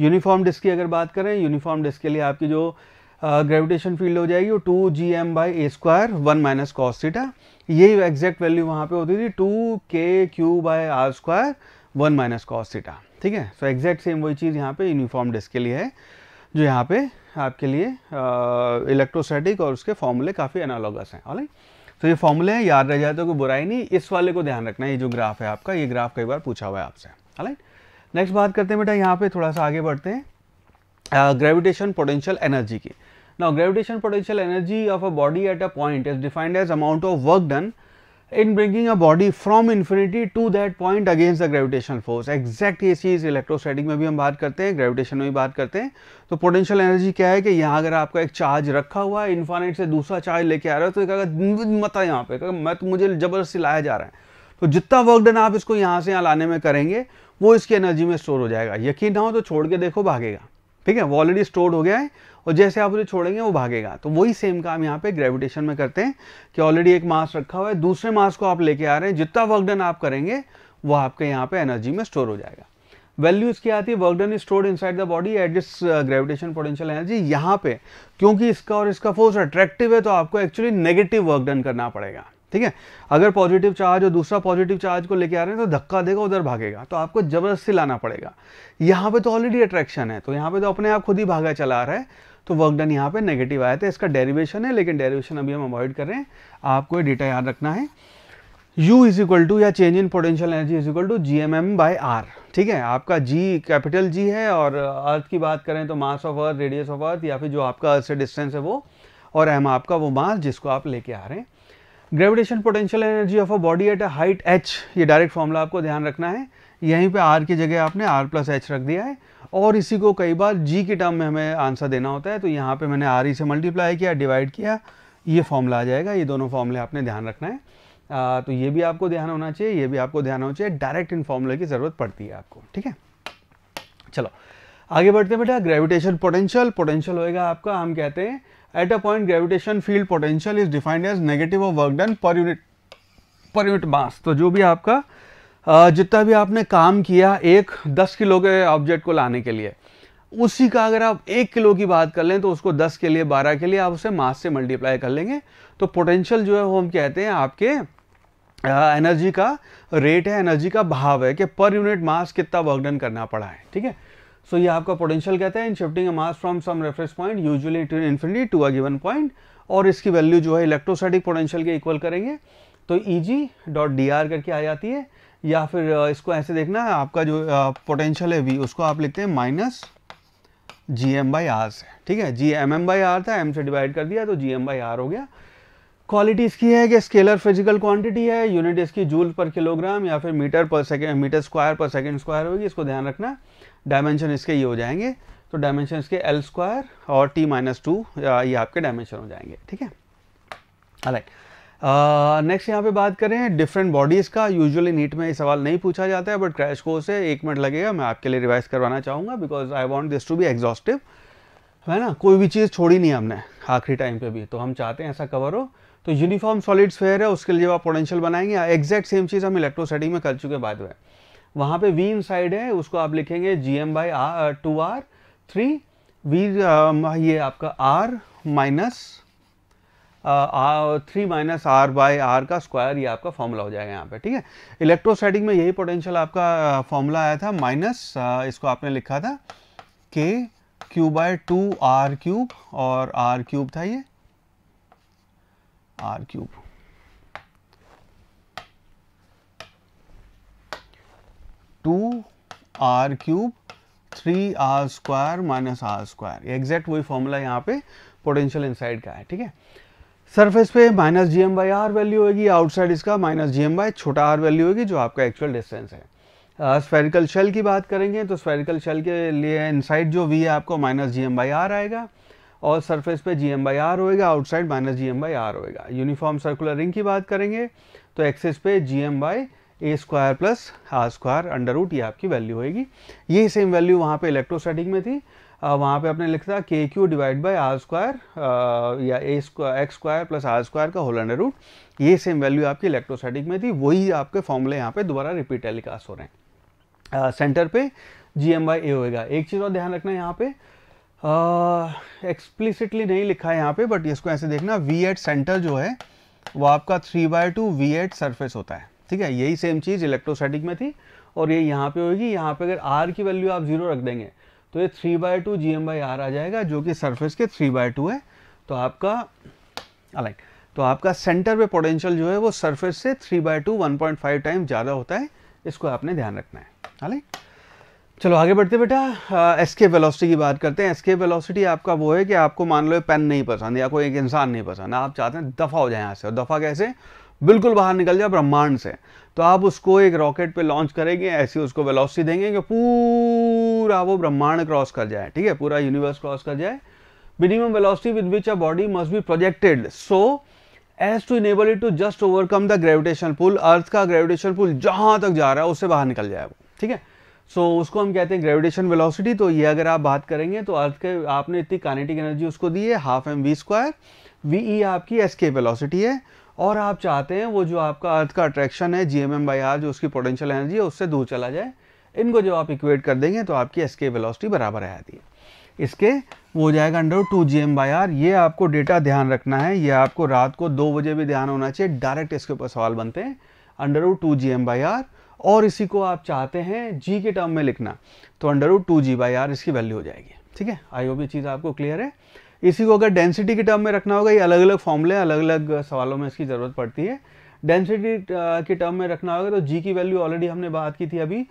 यूनिफॉर्म डिस्क की अगर बात करें यूनिफॉर्म डिस्क के लिए आपकी जो ग्रेविटेशन फील्ड हो जाएगी two G M by A square one minus cos theta यही एग्जैक्ट वैल्यू वहाँ पे होती थी two K Q by R square one minus cos theta ठीक है सो एग्जैक्ट सेम वही चीज़ यहाँ पे यूनिफॉर्म डिस्क के लिए है जो यहाँ पे आपके लिए इलेक्ट्रोस्टैटिक और उसके फॉर्मूले काफ़ी एनालॉगस हैं ऑल तो ये फॉर्मूले हैं याद रह जाए तो कोई बुराई नहीं इस वाले को ध्यान रखना ये जो ग्राफ है आपका ये ग्राफ कई बार पूछा हुआ है आपसे राइट नेक्स्ट बात करते हैं बेटा यहाँ पे थोड़ा सा आगे बढ़ते हैं ग्रेविटेशन पोटेंशियल एनर्जी की Now gravitational potential energy of a body at a point is defined as amount of work done in bringing a body from infinity to that point against the gravitational force exact ये चीज़ इलेक्ट्रोस्टैटिक में भी हम बात करते हैं ग्रेविटेशन में भी बात करते हैं तो पोटेंशियल एनर्जी क्या है कि यहाँ अगर आपका एक चार्ज रखा हुआ है इन्फानेट से दूसरा चार्ज लेके आ रहा है तो कहेगा मत है यहाँ पे मैं तो मुझे जबरदस्ती लाया जा रहा है तो जितना वर्क डन आप इसको यहाँ से यहाँ लाने में करेंगे वो इसकी एनर्जी में स्टोर हो जाएगा यकीन ना हो तो छोड़ के देखो भागेगा ठीक है वो ऑलरेडी स्टोर्ड हो गया है और जैसे आप उसे छोड़ेंगे वो भागेगा तो वही सेम काम यहाँ पे ग्रेविटेशन में करते हैं कि ऑलरेडी एक मास रखा हुआ है दूसरे मास को आप लेके आ रहे हैं जितना वर्क डन आप करेंगे वो आपके यहाँ पे एनर्जी में स्टोर हो जाएगा वैल्यूज क्या आती है work done is stored side the body at this gravitation potential energy यहाँ पे क्योंकि इसका और इसका फोर्स अट्रैक्टिव है तो आपको एक्चुअली नेगेटिव वर्क डन करना पड़ेगा ठीक है अगर पॉजिटिव चार्ज और दूसरा पॉजिटिव चार्ज को लेके आ रहे हैं तो धक्का देगा उधर भागेगा तो आपको ज़बरदस्ती लाना पड़ेगा यहाँ पे तो ऑलरेडी अट्रैक्शन है तो यहाँ पे तो अपने आप खुद ही भागा चला रहा है तो वर्क डन यहाँ पे नेगेटिव आया था इसका डेरिवेशन है लेकिन डेरिवेशन अभी हम अवॉइड कर रहे हैं आपको ये डेटा याद रखना है U इज इक्वल टू या change in potential energy is equal to G M M by R ठीक है आपका G कैपिटल G है और अर्थ की बात करें तो mass of earth radius of earth या फिर जो आपका अर्थ से डिस्टेंस है वो और एम आपका वो मास जिसको आप लेके आ रहे हैं gravitation potential energy of a body at a height H ये डायरेक्ट फॉर्मूला आपको ध्यान रखना है यहीं पे आर की जगह आपने आर प्लस एच रख दिया है और इसी को कई बार जी के टर्म में हमें आंसर देना होता है तो यहाँ पे मैंने आर ई से मल्टीप्लाई किया डिवाइड किया ये फॉर्मूला आ जाएगा ये दोनों फॉर्मूले आपने ध्यान रखना है आ, तो ये भी आपको ध्यान होना चाहिए ये भी आपको ध्यान होना चाहिए डायरेक्ट इन फॉर्मूले की ज़रूरत पड़ती है आपको ठीक है चलो आगे बढ़ते बेटा ग्रेविटेशन पोटेंशियल पोटेंशियल होएगा आपका हम कहते हैं at a point gravitation field potential is defined as negative of work done per unit per unit mass तो जो भी आपका जितना भी आपने काम किया एक 10 किलो के ऑब्जेक्ट को लाने के लिए उसी का अगर आप एक किलो की बात कर लें तो उसको 10 के लिए 12 के लिए आप उसे मास से मल्टीप्लाई कर लेंगे तो पोटेंशियल जो है वो हम कहते हैं आपके एनर्जी का रेट है एनर्जी का भाव है कि पर यूनिट मास कितना वर्क डन करना पड़ा है ठीक है सो ये आपका पोटेंशियल कहते हैं in shifting a mass from some reference point usually to infinity to a given point और इसकी वैल्यू जो है इलेक्ट्रोस्टैटिक पोटेंशियल के इक्वल करेंगे तो E G dot D R करके आ जाती है या फिर इसको ऐसे देखना है आपका जो पोटेंशियल है वी उसको आप लिखते हैं minus G M by R से ठीक है G M M by R था एम से डिवाइड कर दिया तो जी एम बाई आर हो गया क्वालिटी इसकी है कि स्केलर फिजिकल क्वांटिटी है यूनिट इसकी जूल पर किलोग्राम या फिर मीटर पर second metre square per second square होगी इसको ध्यान रखना है डायमेंशन इसके ये हो जाएंगे तो डायमेंशन इसके एल स्क्वायर और टी माइनस टू ये आपके डायमेंशन हो जाएंगे ठीक है राइट नेक्स्ट uh, यहाँ पे बात करें डिफरेंट बॉडीज़ का यूजुअली नीट में ये सवाल नहीं पूछा जाता है बट क्रैश कोर्स है एक मिनट लगेगा मैं आपके लिए रिवाइज करवाना चाहूँगा because I want this to be exhaustive है ना कोई भी चीज़ छोड़ी नहीं हमने आखिरी टाइम पे भी तो हम चाहते हैं ऐसा कवर हो तो यूनिफॉर्म सॉलिड स्फेयर है उसके लिए जब आप पोटेंशियल बनाएंगे एग्जैक्ट सेम चीज़ हम इलेक्ट्रोसाइडिंग में कर चुके बाद में वहाँ पे वी इनसाइड है उसको आप लिखेंगे G M by two R three V ये आपका R minus three minus R by R का स्क्वायर ये आपका फॉर्मूला हो जाएगा यहाँ पे ठीक है इलेक्ट्रोस्टैटिक में यही पोटेंशियल आपका फॉर्मूला uh, आया था माइनस uh, इसको आपने लिखा था के Q by two R cube और आर क्यूब था ये R cube two R cube three R square minus R square exact वही फॉर्मूला यहाँ पे पोटेंशियल इनसाइड का है ठीक है सरफेस पे minus G M by R value होगी आउटसाइड इसका माइनस जी एम बाई छोटा आर वैल्यू होगी जो आपका एक्चुअल डिस्टेंस है स्फेरिकल uh, शेल की बात करेंगे तो स्फेरिकल शेल के लिए इनसाइड जो वी है आपको minus G M by R आएगा और सरफेस पे जी एम बाई आर होएगा outside minus G M by R होएगा यूनिफॉर्म सर्कुलर रिंग की बात करेंगे तो एक्सेस पे G M by A square plus R square under root ये आपकी वैल्यू होगी ये सेम वैल्यू वहाँ पे इलेक्ट्रोस्टैटिक में थी वहाँ पे आपने लिखा था के Q divide by R square या A square X square plus R square का होल अंडर रूट ये सेम वैल्यू आपकी इलेक्ट्रोस्टैटिक में थी वही आपके फॉर्मूले यहाँ पे दोबारा रिपीट टेलीकास्ट हो रहे हैं सेंटर पे जी एम बाई ए होएगा एक चीज़ और ध्यान रखना यहाँ पे एक्सप्लिसिटली नहीं लिखा है यहाँ पे बट इसको ऐसे देखना वी एट सेंटर जो है वो आपका three by two V at surface होता है ठीक है यही सेम चीज़ इलेक्ट्रोस्टैटिक में थी और ये यहाँ पे होगी यहाँ पे अगर आर की वैल्यू आप जीरो रख देंगे तो ये three by two G M by R आ जाएगा जो कि सरफेस के थ्री बाय टू है तो आपका अलाइक तो आपका सेंटर पे पोटेंशियल जो है वो सरफेस से three by two one point five time ज़्यादा होता है इसको आपने ध्यान रखना है अलाइक चलो आगे बढ़ते बेटा एस वेलोसिटी की बात करते हैं एस वेलोसिटी आपका वो है कि आपको मान लो पेन नहीं पसंद या कोई एक इंसान नहीं पसंद आप चाहते हैं दफ़ा हो जाए यहाँ से और दफ़ा कैसे बिल्कुल बाहर निकल जाए ब्रह्मांड से तो आप उसको एक रॉकेट पे लॉन्च करेंगे ऐसी उसको वेलोसिटी देंगे कि पूरा वो ब्रह्मांड क्रॉस कर जाए ठीक है पूरा यूनिवर्स क्रॉस कर जाए minimum velocity with which a body must be projected so as to enable it to just overcome the gravitation pull earth का ग्रेविटेशन पुल जहां तक जा रहा है उससे बाहर निकल जाए वो ठीक है सो so, उसको हम कहते हैं ग्रेविटेशन वेलोसिटी तो ये अगर आप बात करेंगे तो अर्थ के आपने इतनी कानेटिक एनर्जी उसको दी है half M V square V E आपकी के वेलोसिटी है और आप चाहते हैं वो जो आपका अर्थ का अट्रैक्शन है G M M by R जो उसकी पोटेंशियल एनर्जी है उससे दूर चला जाए इनको जब आप इक्वेट कर देंगे तो आपकी एस के वेलोसिटी बराबर आ जाती है इसके वो हो जाएगा under two G M by R ये आपको डेटा ध्यान रखना है ये आपको रात को दो बजे भी ध्यान होना चाहिए डायरेक्ट इसके ऊपर सवाल बनते हैं under two G M by R और इसी को आप चाहते हैं जी के टर्म में लिखना तो under two G by R इसकी वैल्यू हो जाएगी ठीक है आई होप ये चीज़ आपको क्लियर है इसी को अगर डेंसिटी के टर्म में रखना होगा ये अलग अलग फॉर्मूले अलग अलग सवालों में इसकी ज़रूरत पड़ती है डेंसिटी uh, के टर्म में रखना होगा तो जी की वैल्यू ऑलरेडी हमने बात की थी अभी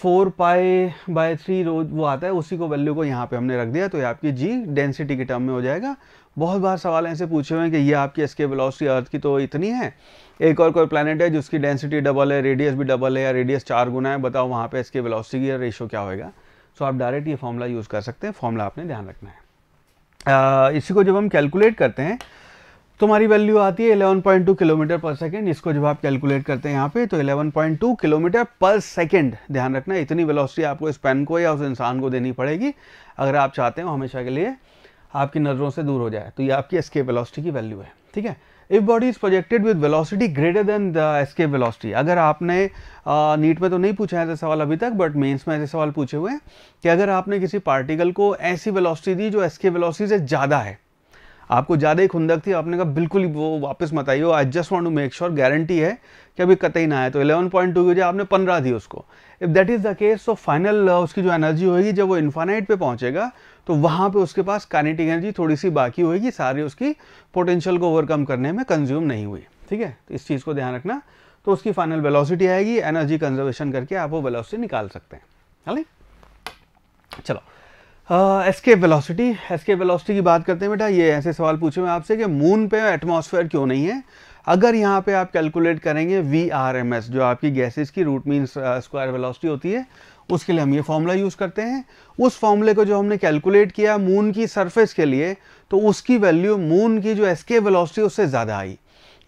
four pi by three rho वो आता है उसी को वैल्यू को यहाँ पे हमने रख दिया तो ये आपकी जी डेंसिटी के टर्म में हो जाएगा बहुत बार सवाल ऐसे पूछे हुए हैं कि ये आपकी एस्केप वेलोसिटी अर्थ की तो इतनी है एक और कोई प्लानट है जिसकी डेंसिटी डबल है रेडियस भी डबल है या रेडियस चार गुना है बताओ वहाँ पर इसके वेलोसिटी का रेशो क्या होगा सो आप डायरेक्ट ये फॉर्मूला यूज़ कर सकते हैं फॉर्मूला आपने ध्यान रखना है इसी को जब हम कैलकुलेट करते हैं तो हमारी वैल्यू आती है 11.2 किलोमीटर पर सेकेंड इसको जब आप कैलकुलेट करते हैं यहाँ पे तो 11.2 किलोमीटर पर सेकेंड ध्यान रखना इतनी वेलोसिटी आपको इस पेन को या उस इंसान को देनी पड़ेगी अगर आप चाहते हो हमेशा के लिए आपकी नज़रों से दूर हो जाए तो ये आपकी एस्केप वेलोसिटी की वैल्यू है ठीक है if body is projected with velocity greater than the escape velocity अगर आपने नीट uh, में तो नहीं पूछा है ऐसे सवाल अभी तक बट मेंस में ऐसे सवाल पूछे हुए हैं कि अगर आपने किसी पार्टिकल को ऐसी वेलोसिटी दी जो एस्केप वेलोसिटी से ज़्यादा है आपको ज़्यादा ही खुंदक थी आपने कहा बिल्कुल वो वापस मत आइए I just want to make sure guarantee है कि अभी कतई ना आए तो 11.2 की वजह आपने पंद्रह दी उसको if that is the case तो फाइनल उसकी जो एनर्जी होगी जब वो इन्फानाइट पे पहुंचेगा तो वहाँ पे उसके पास काइनेटिक एनर्जी थोड़ी सी बाकी होगी सारे उसकी पोटेंशियल को ओवरकम करने में कंज्यूम नहीं हुई ठीक है तो इस चीज़ को ध्यान रखना तो उसकी फाइनल वेलोसिटी आएगी एनर्जी कंजर्वेशन करके आप वो वेलोसिटी निकाल सकते हैं है चलो एस्केप वेलोसिटी एस्केप वेलोसिटी की बात करते हैं बेटा ये ऐसे सवाल पूछे मैं आपसे कि मून पे एटमॉस्फेयर क्यों नहीं है अगर यहाँ पे आप कैलकुलेट करेंगे वी आर एम एस जो आपकी गैसेस की रूट मीन स्क्वायर वेलोसिटी होती है उसके लिए हम ये फॉर्मूला यूज़ करते हैं उस फॉर्मूले को जो हमने कैलकुलेट किया मून की सरफेस के लिए तो उसकी वैल्यू मून की जो एस्के वेलोसिटी उससे ज़्यादा आई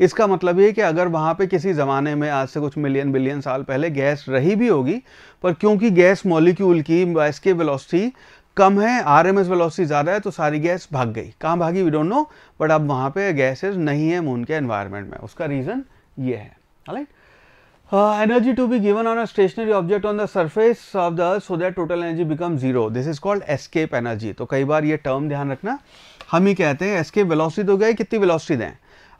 इसका मतलब ये कि अगर वहाँ पे किसी ज़माने में आज से कुछ मिलियन बिलियन साल पहले गैस रही भी होगी पर क्योंकि गैस मॉलिक्यूल की एस्के वेलोसिटी कम है आर एम एस वेलोसिटी ज़्यादा है तो सारी गैस भाग गई कहाँ भागी वी डोंट नो बट अब वहाँ पर गैसेज नहीं है मून के एन्वायरमेंट में उसका रीज़न ये है right uh, energy to be given on a stationary object on the surface of the earth so that total energy becomes zero this is called escape energy तो कई बार ये term ध्यान रखना हम ही कहते हैं escape velocity तो गए कितनी velocity दें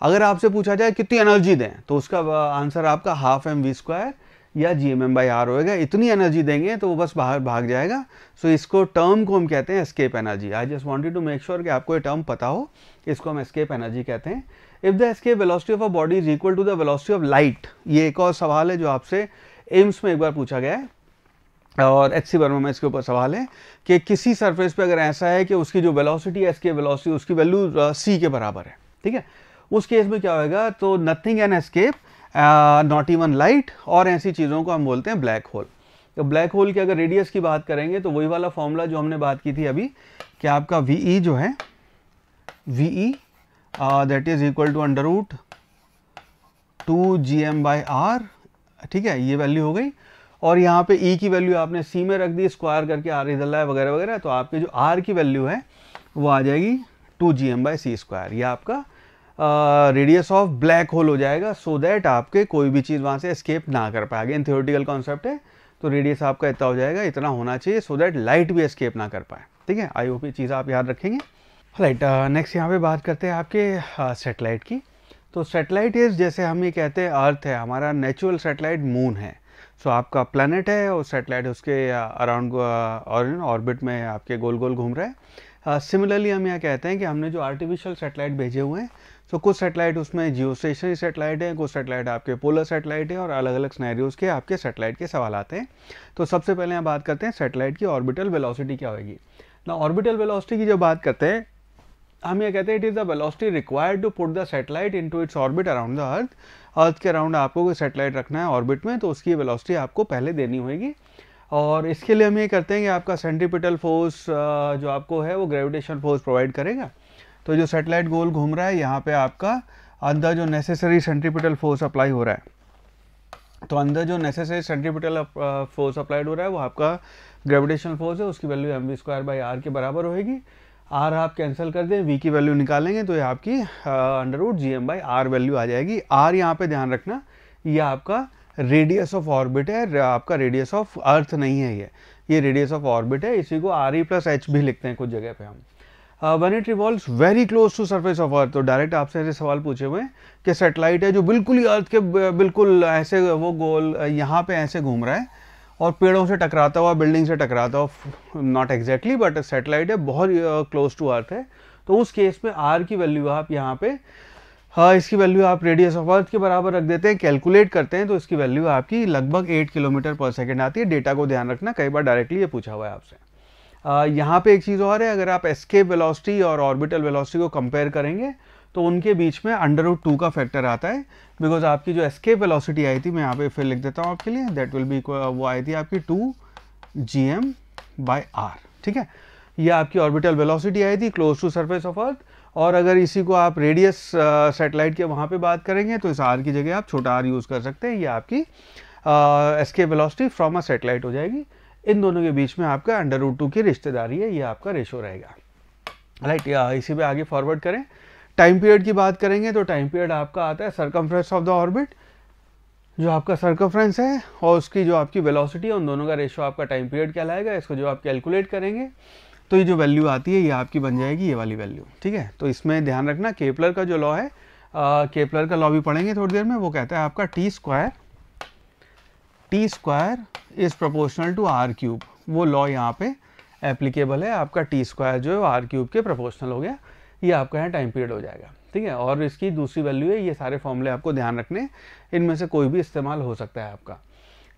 अगर आपसे पूछा जाए कितनी एनर्जी दें तो उसका आंसर uh, आपका हाफ एम वी स्क्वायर या G M M by R होगा इतनी एनर्जी देंगे तो वो बस बाहर भाग जाएगा सो so, इसको टर्म को हम कहते हैं escape energy I just wanted to make sure कि आपको ये टर्म पता हो इसको हम एस्केप एनर्जी कहते हैं if the escape velocity of a body is equal to the velocity of light ये एक और सवाल है जो आपसे एम्स में एक बार पूछा गया है और एच सी वर्मा में इसके ऊपर सवाल है कि किसी सरफेस पे अगर ऐसा है कि उसकी जो वेलोसिटी एस के वेलोसिटी उसकी वैल्यू सी uh, के बराबर है ठीक है उस केस में क्या होगा तो nothing can escape not even light और ऐसी चीज़ों को हम बोलते हैं ब्लैक होल तो ब्लैक होल के अगर रेडियस की बात करेंगे तो वही वाला फॉर्मूला जो हमने बात की थी अभी कि आपका वी ई e जो है V E e that is equal to under root two G M by R ठीक है ये वैल्यू हो गई और यहाँ पे ई e की वैल्यू आपने सी में रख दी स्क्वायर करके आर इधर लाए वगैरह वगैरह तो आपकी जो आर की वैल्यू है वो आ जाएगी two G M by C square यह आपका रेडियस ऑफ ब्लैक होल हो जाएगा सो so दैट आपके कोई भी चीज़ वहाँ से एस्केप ना कर पाए अगेन थियोरटिकल कॉन्सेप्ट है तो रेडियस आपका इतना हो जाएगा इतना होना चाहिए सो दैट लाइट भी एस्केप ना कर पाए ठीक है आई होप ये चीज़ आप याद रखेंगे राइट नेक्स्ट uh, यहाँ पे बात करते हैं आपके सेटेलाइट uh, की तो सेटेलाइट इज़ जैसे हम ये कहते हैं अर्थ है हमारा नेचुरल सेटेलाइट मून है सो so, आपका प्लानट है और सेटेलाइट उसके अराउंड uh, ऑर्बिट में आपके गोल गोल घूम रहा है सिमिलरली uh, हम यहाँ कहते हैं कि हमने जो आर्टिफिशियल सेटेलाइट भेजे हुए हैं तो कुछ सेटेलाइट उसमें जियो स्टेशनरी सेटेलाइट हैं कुछ सेटेलाइट आपके पोलर सेटेलाइट हैं और अलग अलग स्नैरियोज़ के आपके सेटेलाइट के सवाल आते हैं तो सबसे पहले हम बात करते हैं सेटेलाइट की ऑर्बिटल वेलोसिटी क्या होगी ना ऑर्बिटल वेलोसिटी की जब बात करते हैं हम ये कहते हैं it is the velocity required to put the satellite into its orbit around the earth earth के अराउंड आपको कोई सेटेलाइट रखना है ऑर्बिट में तो उसकी वेलोसिटी आपको पहले देनी होगी और इसके लिए हम ये करते हैं कि आपका सेंट्रीपिटल फोर्स जो आपको है वो ग्रेविटेशन फोर्स प्रोवाइड करेगा तो जो सेटेलाइट गोल घूम रहा है यहाँ पे आपका अंदर जो नेसेसरी सेंट्रीपिटल फोर्स अप्लाई हो रहा है तो अंदर जो नेसेसरी सेंट्रिपिटल फोर्स अप्लाइड हो रहा है वो आपका ग्रेविटेशन फोर्स है उसकी value M V square by R के बराबर होएगी आर आप कैंसिल कर दें वी की वैल्यू निकालेंगे तो ये आपकी under root G M by R value आ जाएगी आर यहाँ पे ध्यान रखना ये आपका रेडियस ऑफ ऑर्बिट है आपका रेडियस ऑफ अर्थ नहीं है ये ये रेडियस ऑफ ऑर्बिट है इसी को आर ई प्लस एच भी लिखते हैं कुछ जगह पे हम when it revolve very close to surface of earth तो डायरेक्ट आपसे ऐसे सवाल पूछे हुए हैं कि सेटेलाइट है जो बिल्कुल ही अर्थ के बिल्कुल ऐसे वो गोल यहाँ पे ऐसे घूम रहा है और पेड़ों से टकराता हुआ बिल्डिंग से टकराता हुआ नॉट एग्जैक्टली बट सेटेलाइट है बहुत क्लोज टू अर्थ है तो उस केस में आर की वैल्यू आप यहाँ पे हाँ इसकी वैल्यू आप रेडियस ऑफ अर्थ के बराबर रख देते हैं कैलकुलेट करते हैं तो इसकी वैल्यू आपकी लगभग एट किलोमीटर पर सेकेंड आती है डेटा को ध्यान रखना कई बार डायरेक्टली ये पूछा हुआ है आपसे यहाँ पे एक चीज़ और है अगर आप एस्केप वेलोसिटी और ऑर्बिटल वेलोसिटी को कंपेयर करेंगे तो उनके बीच में अंडर रूट टू का फैक्टर आता है बिकॉज आपकी जो एस्केप वेलोसिटी आई थी मैं यहाँ पे फिर लिख देता हूँ आपके लिए दैट विल बी वो आई थी आपकी two G M by R ठीक है ये आपकी ऑर्बिटल वेलोसिटी आई थी close to surface of earth और अगर इसी को आप रेडियस सेटेलाइट uh, के वहाँ पे बात करेंगे तो इस आर की जगह आप छोटा आर यूज़ कर सकते हैं ये आपकी escape velocity from a satellite हो जाएगी इन दोनों के बीच में आपका अंडर रूट टू की रिश्तेदारी है ये आपका रेशो रहेगा राइट right, इसी पे आगे फॉरवर्ड करें टाइम पीरियड की बात करेंगे तो टाइम पीरियड आपका आता है सर्कमफ्रेंस ऑफ द ऑर्बिट जो आपका सर्कम्फ्रेंस है और उसकी जो आपकी वेलोसिटी है उन दोनों का रेशो आपका टाइम पीरियड कहलाएगा इसको जो आप कैलकुलेट करेंगे तो ये जो वैल्यू आती है ये आपकी बन जाएगी ये वाली वैल्यू ठीक है तो इसमें ध्यान रखना केपलर का जो लॉ है आ, केपलर का लॉ भी पढ़ेंगे थोड़ी देर में वो कहता है आपका T square T square is proportional to R cube वो लॉ यहाँ पे एप्लीकेबल है आपका टी स्क्वायर जो है आर क्यूब के प्रपोर्शनल हो गया ये आपका यहाँ टाइम पीरियड हो जाएगा ठीक है और इसकी दूसरी वैल्यू है ये सारे फॉर्मूले आपको ध्यान रखने इनमें से कोई भी इस्तेमाल हो सकता है आपका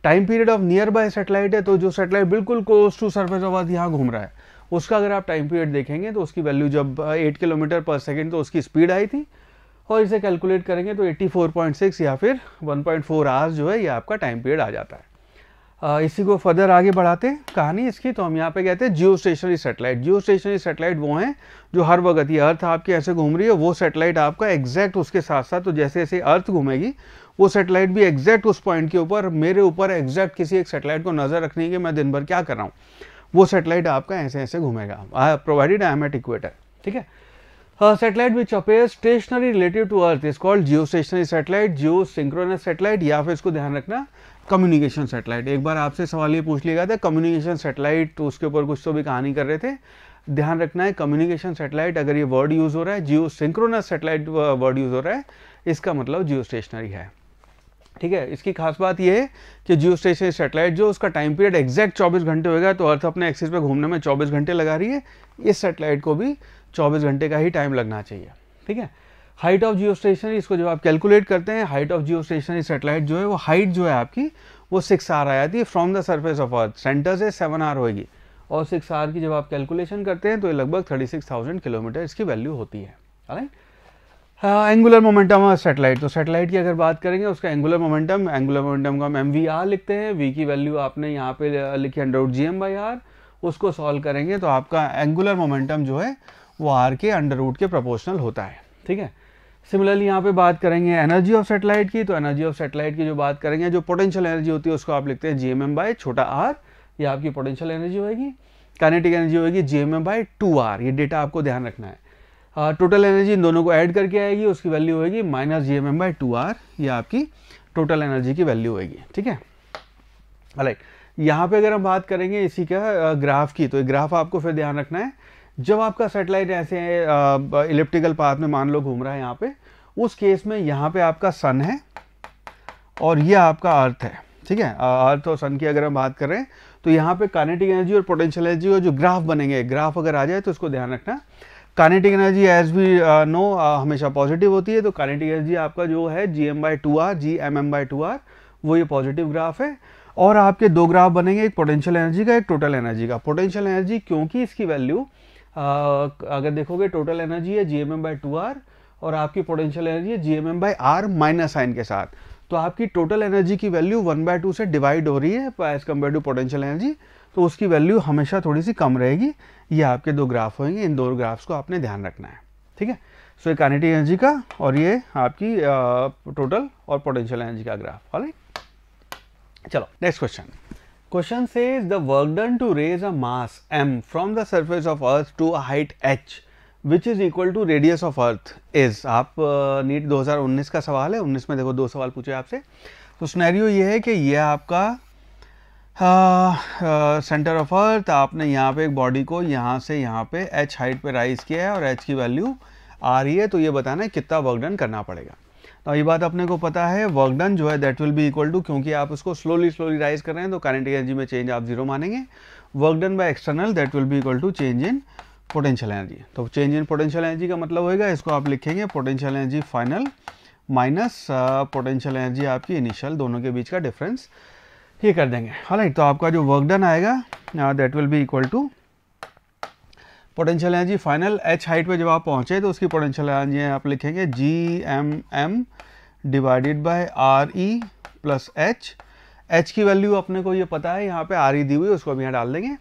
time period of nearby satellite है तो जो सेटेलाइट बिल्कुल close to surface of earth यहाँ घूम रहा है उसका अगर आप टाइम पीरियड देखेंगे तो उसकी वैल्यू जब एट किलोमीटर पर सेकेंड तो उसकी स्पीड आई थी और इसे कैलकुलेट करेंगे तो 84.6 या फिर 1.4 आवर्स जो है ये आपका टाइम पीरियड आ जाता है इसी को फर्दर आगे बढ़ाते कहानी इसकी तो हम यहाँ पे कहते हैं geostationary satellite geostationary satellite वो हैं जो हर वक्त ये अर्थ आपके ऐसे घूम रही है वो सेटेलाइट आपका एग्जैक्ट उसके साथ साथ तो जैसे जैसे अर्थ घूमेगी वो सेटेलाइट भी एग्जैक्ट उस पॉइंट के ऊपर मेरे ऊपर एग्जैक्ट किसी एक सेटेलाइट को नज़र रखने के मैं दिन भर क्या कर रहा हूँ वो सेटेलाइट आपका ऐसे ऐसे घूमेगा provided I am at equator ठीक है satellite which appear stationary relative to earth is called geostationary satellite geosynchronous satellite या फिर इसको ध्यान रखना कम्युनिकेशन सेटेलाइट एक बार आपसे सवाल ये पूछ लिया गया था कम्युनिकेशन सेटेलाइट तो उसके ऊपर कुछ तो भी कहानी कर रहे थे ध्यान रखना है कम्युनिकेशन सेटेलाइट अगर ये वर्ड यूज़ हो रहा है geosynchronous satellite word use हो रहा है इसका मतलब जियो स्टेशनरी है ठीक है इसकी खास बात यह है कि जियो स्टेशनरी सेटेलाइट जो उसका टाइम पीरियड एग्जैक्ट 24 घंटे होगा तो अर्थ अपने एक्सिस पे घूमने में 24 घंटे लगा रही है इस सेटेलाइट को भी 24 घंटे का ही टाइम लगना चाहिए ठीक है हाइट ऑफ जियो स्टेशनरी इसको जब आप कैलकुलेट करते हैं height of geostationary satellite जो है वो हाइट जो है आपकी वो सिक्स आर आ जाती है from the surface of earth centre से सेवन आर होगी और सिक्स आर की जब आप कैलकुलेशन करते हैं तो ये लगभग थर्टी सिक्स थाउजेंड किलोमीटर इसकी वैल्यू होती है एंगुलर मोमेंटम और सेटेलाइट तो सेटेलाइट की अगर बात करेंगे उसका एंगुलर मोमेंटम एंगुलर मोमेंटम को हम एम वी आर लिखते हैं वी की वैल्यू आपने यहाँ पे लिखी under root G M by R उसको सॉल्व करेंगे तो आपका एंगुलर मोमेंटम जो है वो आर के अंडर रूट के प्रपोर्शनल होता है ठीक है सिमिलरली यहाँ पे बात करेंगे एनर्जी ऑफ सेटेलाइट की तो एनर्जी ऑफ सेटेलाइट की जो बात करेंगे जो पोटेंशियल एनर्जी होती है उसको आप लिखते हैं जी एम एम बाय छोटा आर ये आपकी पोटेंशियल एनर्जी होगी काइनेटिक एनर्जी होगी G M M by two R ये डेटा आपको ध्यान रखना है टोटल uh, एनर्जी इन दोनों को ऐड करके आएगी उसकी वैल्यू होगी minus G M M two R ये आपकी टोटल एनर्जी की वैल्यू होगी ठीक है राइट यहाँ पे अगर हम बात करेंगे इसी का ग्राफ uh, की तो ग्राफ आपको फिर ध्यान रखना है जब आपका सेटेलाइट ऐसे इलिप्टिकल पाथ में मान लो घूम रहा है यहाँ पे उस केस में यहाँ पे आपका सन है और ये आपका अर्थ है ठीक है अर्थ और सन की अगर हम बात करें तो यहाँ पे कानेटिक एनर्जी और पोटेंशियल एनर्जी और जो ग्राफ बनेंगे ग्राफ अगर आ जाए तो उसको ध्यान रखना kinetic energy as we know हमेशा पॉजिटिव होती है तो कानेटिक एनर्जी आपका जो है G M by two R G M M by two R वो ये पॉजिटिव ग्राफ है और आपके दो ग्राफ बनेंगे एक पोटेंशियल एनर्जी का एक टोटल एनर्जी का पोटेंशियल एनर्जी क्योंकि इसकी वैल्यू अगर देखोगे टोटल एनर्जी है G M M by two R और आपकी पोटेंशियल एनर्जी है G M M by R minus sign के साथ तो आपकी टोटल एनर्जी की वैल्यू वन बाय टू से डिवाइड हो रही है as compare to potential energy तो उसकी वैल्यू हमेशा थोड़ी सी कम रहेगी ये आपके दो ग्राफ होंगे इन दो ग्राफ्स को आपने ध्यान रखना है ठीक है सो ये कानेटिक एनर्जी का और ये आपकी टोटल और पोटेंशियल एनर्जी का ग्राफ ऑल चलो next question Question says the work done to raise a mass m from the surface of earth to a height h which is equal to radius of earth is आप नीट uh, 2019 का सवाल है 19 में देखो दो सवाल पूछे आपसे तो स्नैरियो ये है कि ये आपका सेंटर ऑफ अर्थ आपने यहाँ पे एक बॉडी को यहाँ से यहाँ पे h हाइट पे राइज किया है और h की वैल्यू आ रही है तो ये बताना है कितना वर्क डन करना पड़ेगा तो ये बात अपने को पता है वर्क डन जो है that will be equal to क्योंकि आप उसको स्लोली स्लोली राइज कर रहे हैं तो करंट एनर्जी में चेंज आप जीरो मानेंगे work done by external that will be equal to change in potential energy तो चेंज इन पोटेंशियल एनर्जी का मतलब होगा इसको आप लिखेंगे potential energy final minus potential energy आपकी इनिशियल दोनों के बीच का डिफरेंस ये कर देंगे हालांकि तो आपका जो वर्क डन आएगा that will be equal to potential energy final H height पे जब आप पहुँचे तो उसकी पोटेंशियल एनर्जी आप लिखेंगे G M M divided by R E plus H H की वैल्यू अपने को ये पता है यहाँ पे आर ई e दी हुई उसको अभी यहाँ डाल देंगे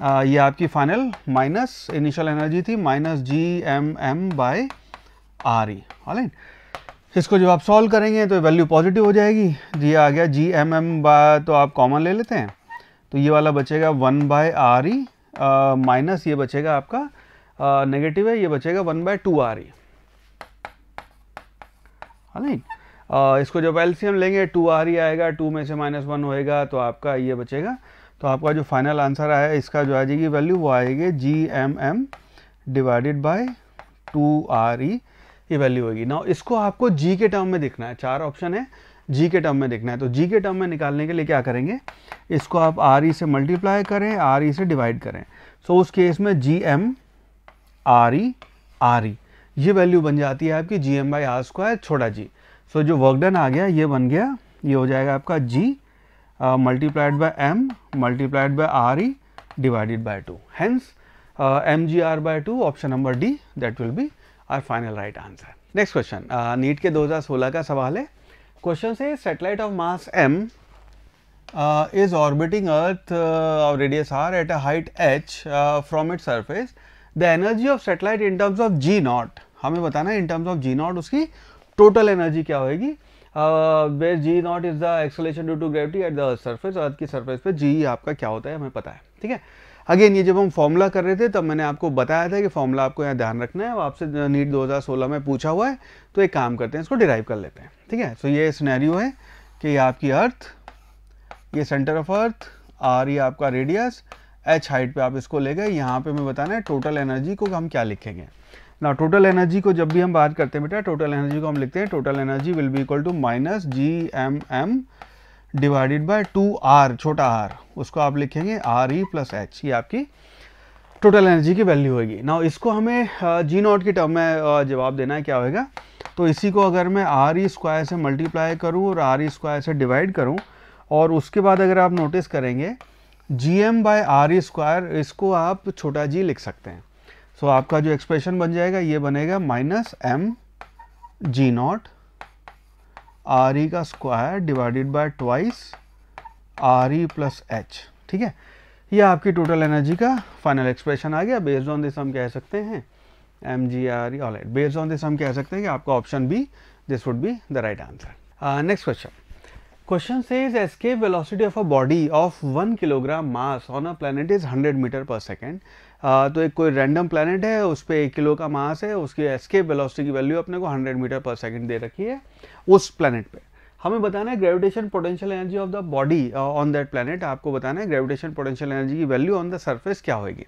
आ, ये आपकी फाइनल माइनस इनिशियल एनर्जी थी minus G M M by R E right इसको जब आप सॉल्व करेंगे तो वैल्यू पॉजिटिव हो जाएगी जी आ गया जी एम एम बाय तो आप कॉमन ले लेते हैं तो ये वाला बचेगा one by R E minus ये बचेगा आपका नेगेटिव है ये बचेगा one by two R E right इसको जब एलसीएम लेंगे टू आर ही आएगा टू में से माइनस वन होएगा तो आपका ये बचेगा तो आपका जो फाइनल आंसर आया इसका जो आ जाएगी वैल्यू वो आएगी G M M divided by two R E ये वैल्यू होगी ना इसको आपको जी के टर्म में दिखना है चार ऑप्शन है जी के टर्म में देखना है तो जी के टर्म में निकालने के लिए क्या करेंगे इसको आप आर ई e से मल्टीप्लाई करें आर ई e से डिवाइड करें सो उस केस में G M R E R E ये वैल्यू बन जाती है आपकी G M by R square छोटा जी सो जो वर्कडन आ गया ये बन गया ये हो जाएगा आपका G multiplied by M multiplied by R E divided by two hence M G R by two option number D that will be our final right answer next question NEET के 2016 का सवाल है क्वेश्चन से satellite of mass M is orbiting earth radius R at a height H from it surface the energy of satellite in terms of G naught हमें बताना है इन टर्म्स ऑफ जी नॉट उसकी टोटल एनर्जी क्या होगी where G naught is the acceleration due to gravity at the surface earth की सर्फेस पे जी आपका क्या होता है हमें पता है ठीक है अगेन ये जब हम फॉर्मूला कर रहे थे तब मैंने आपको बताया था कि फॉर्मूला आपको यहाँ ध्यान रखना है वो आपसे नीट 2016 में पूछा हुआ है तो एक काम करते हैं इसको डिराइव कर लेते हैं ठीक है सो ये स्नैरियो है कि ये आपकी अर्थ ये सेंटर ऑफ अर्थ आर ये आपका रेडियस एच हाइट पर आप इसको ले गए यहाँ पे हमें बताना है टोटल एनर्जी को हम क्या लिखेंगे ना टोटल एनर्जी को जब भी हम बात करते हैं बेटा टोटल एनर्जी को हम लिखते हैं total energy will be equal to minus G M M divided by two R छोटा आर उसको आप लिखेंगे आर ई प्लस एच ये आपकी टोटल एनर्जी की वैल्यू होगी ना इसको हमें जी नॉट की टर्म में जवाब देना है क्या होगा तो इसी को अगर मैं आर ई स्क्वायर से मल्टीप्लाई करूँ और आर ई स्क्वायर से डिवाइड करूँ और उसके बाद अगर आप नोटिस करेंगे G M by R E square इसको आप छोटा जी लिख सकते हैं सो so, आपका जो एक्सप्रेशन बन जाएगा ये बनेगा minus M G naught R E e का square divided by twice R E plus H ठीक है ये आपकी टोटल एनर्जी का फाइनल एक्सप्रेशन आ गया बेस्ड ऑन दिस हम कह सकते हैं M G R E all based on this हम कह सकते हैं कि आपका option B this would be the right answer next question question से is escape velocity of a body of one kilogram mass on a planet is hundred metre पर सेकेंड तो एक कोई रैंडम प्लानट है उस पर एक किलो का मास है उसकी एस्केप वेलोसिटी की वैल्यू अपने को 100 मीटर पर सेकंड दे रखी है उस प्लानट पे हमें बताना है gravitation potential energy of the body on that planet आपको बताना है ग्रेविटेशन पोटेंशियल एनर्जी की वैल्यू ऑन द सर्फेस क्या होगी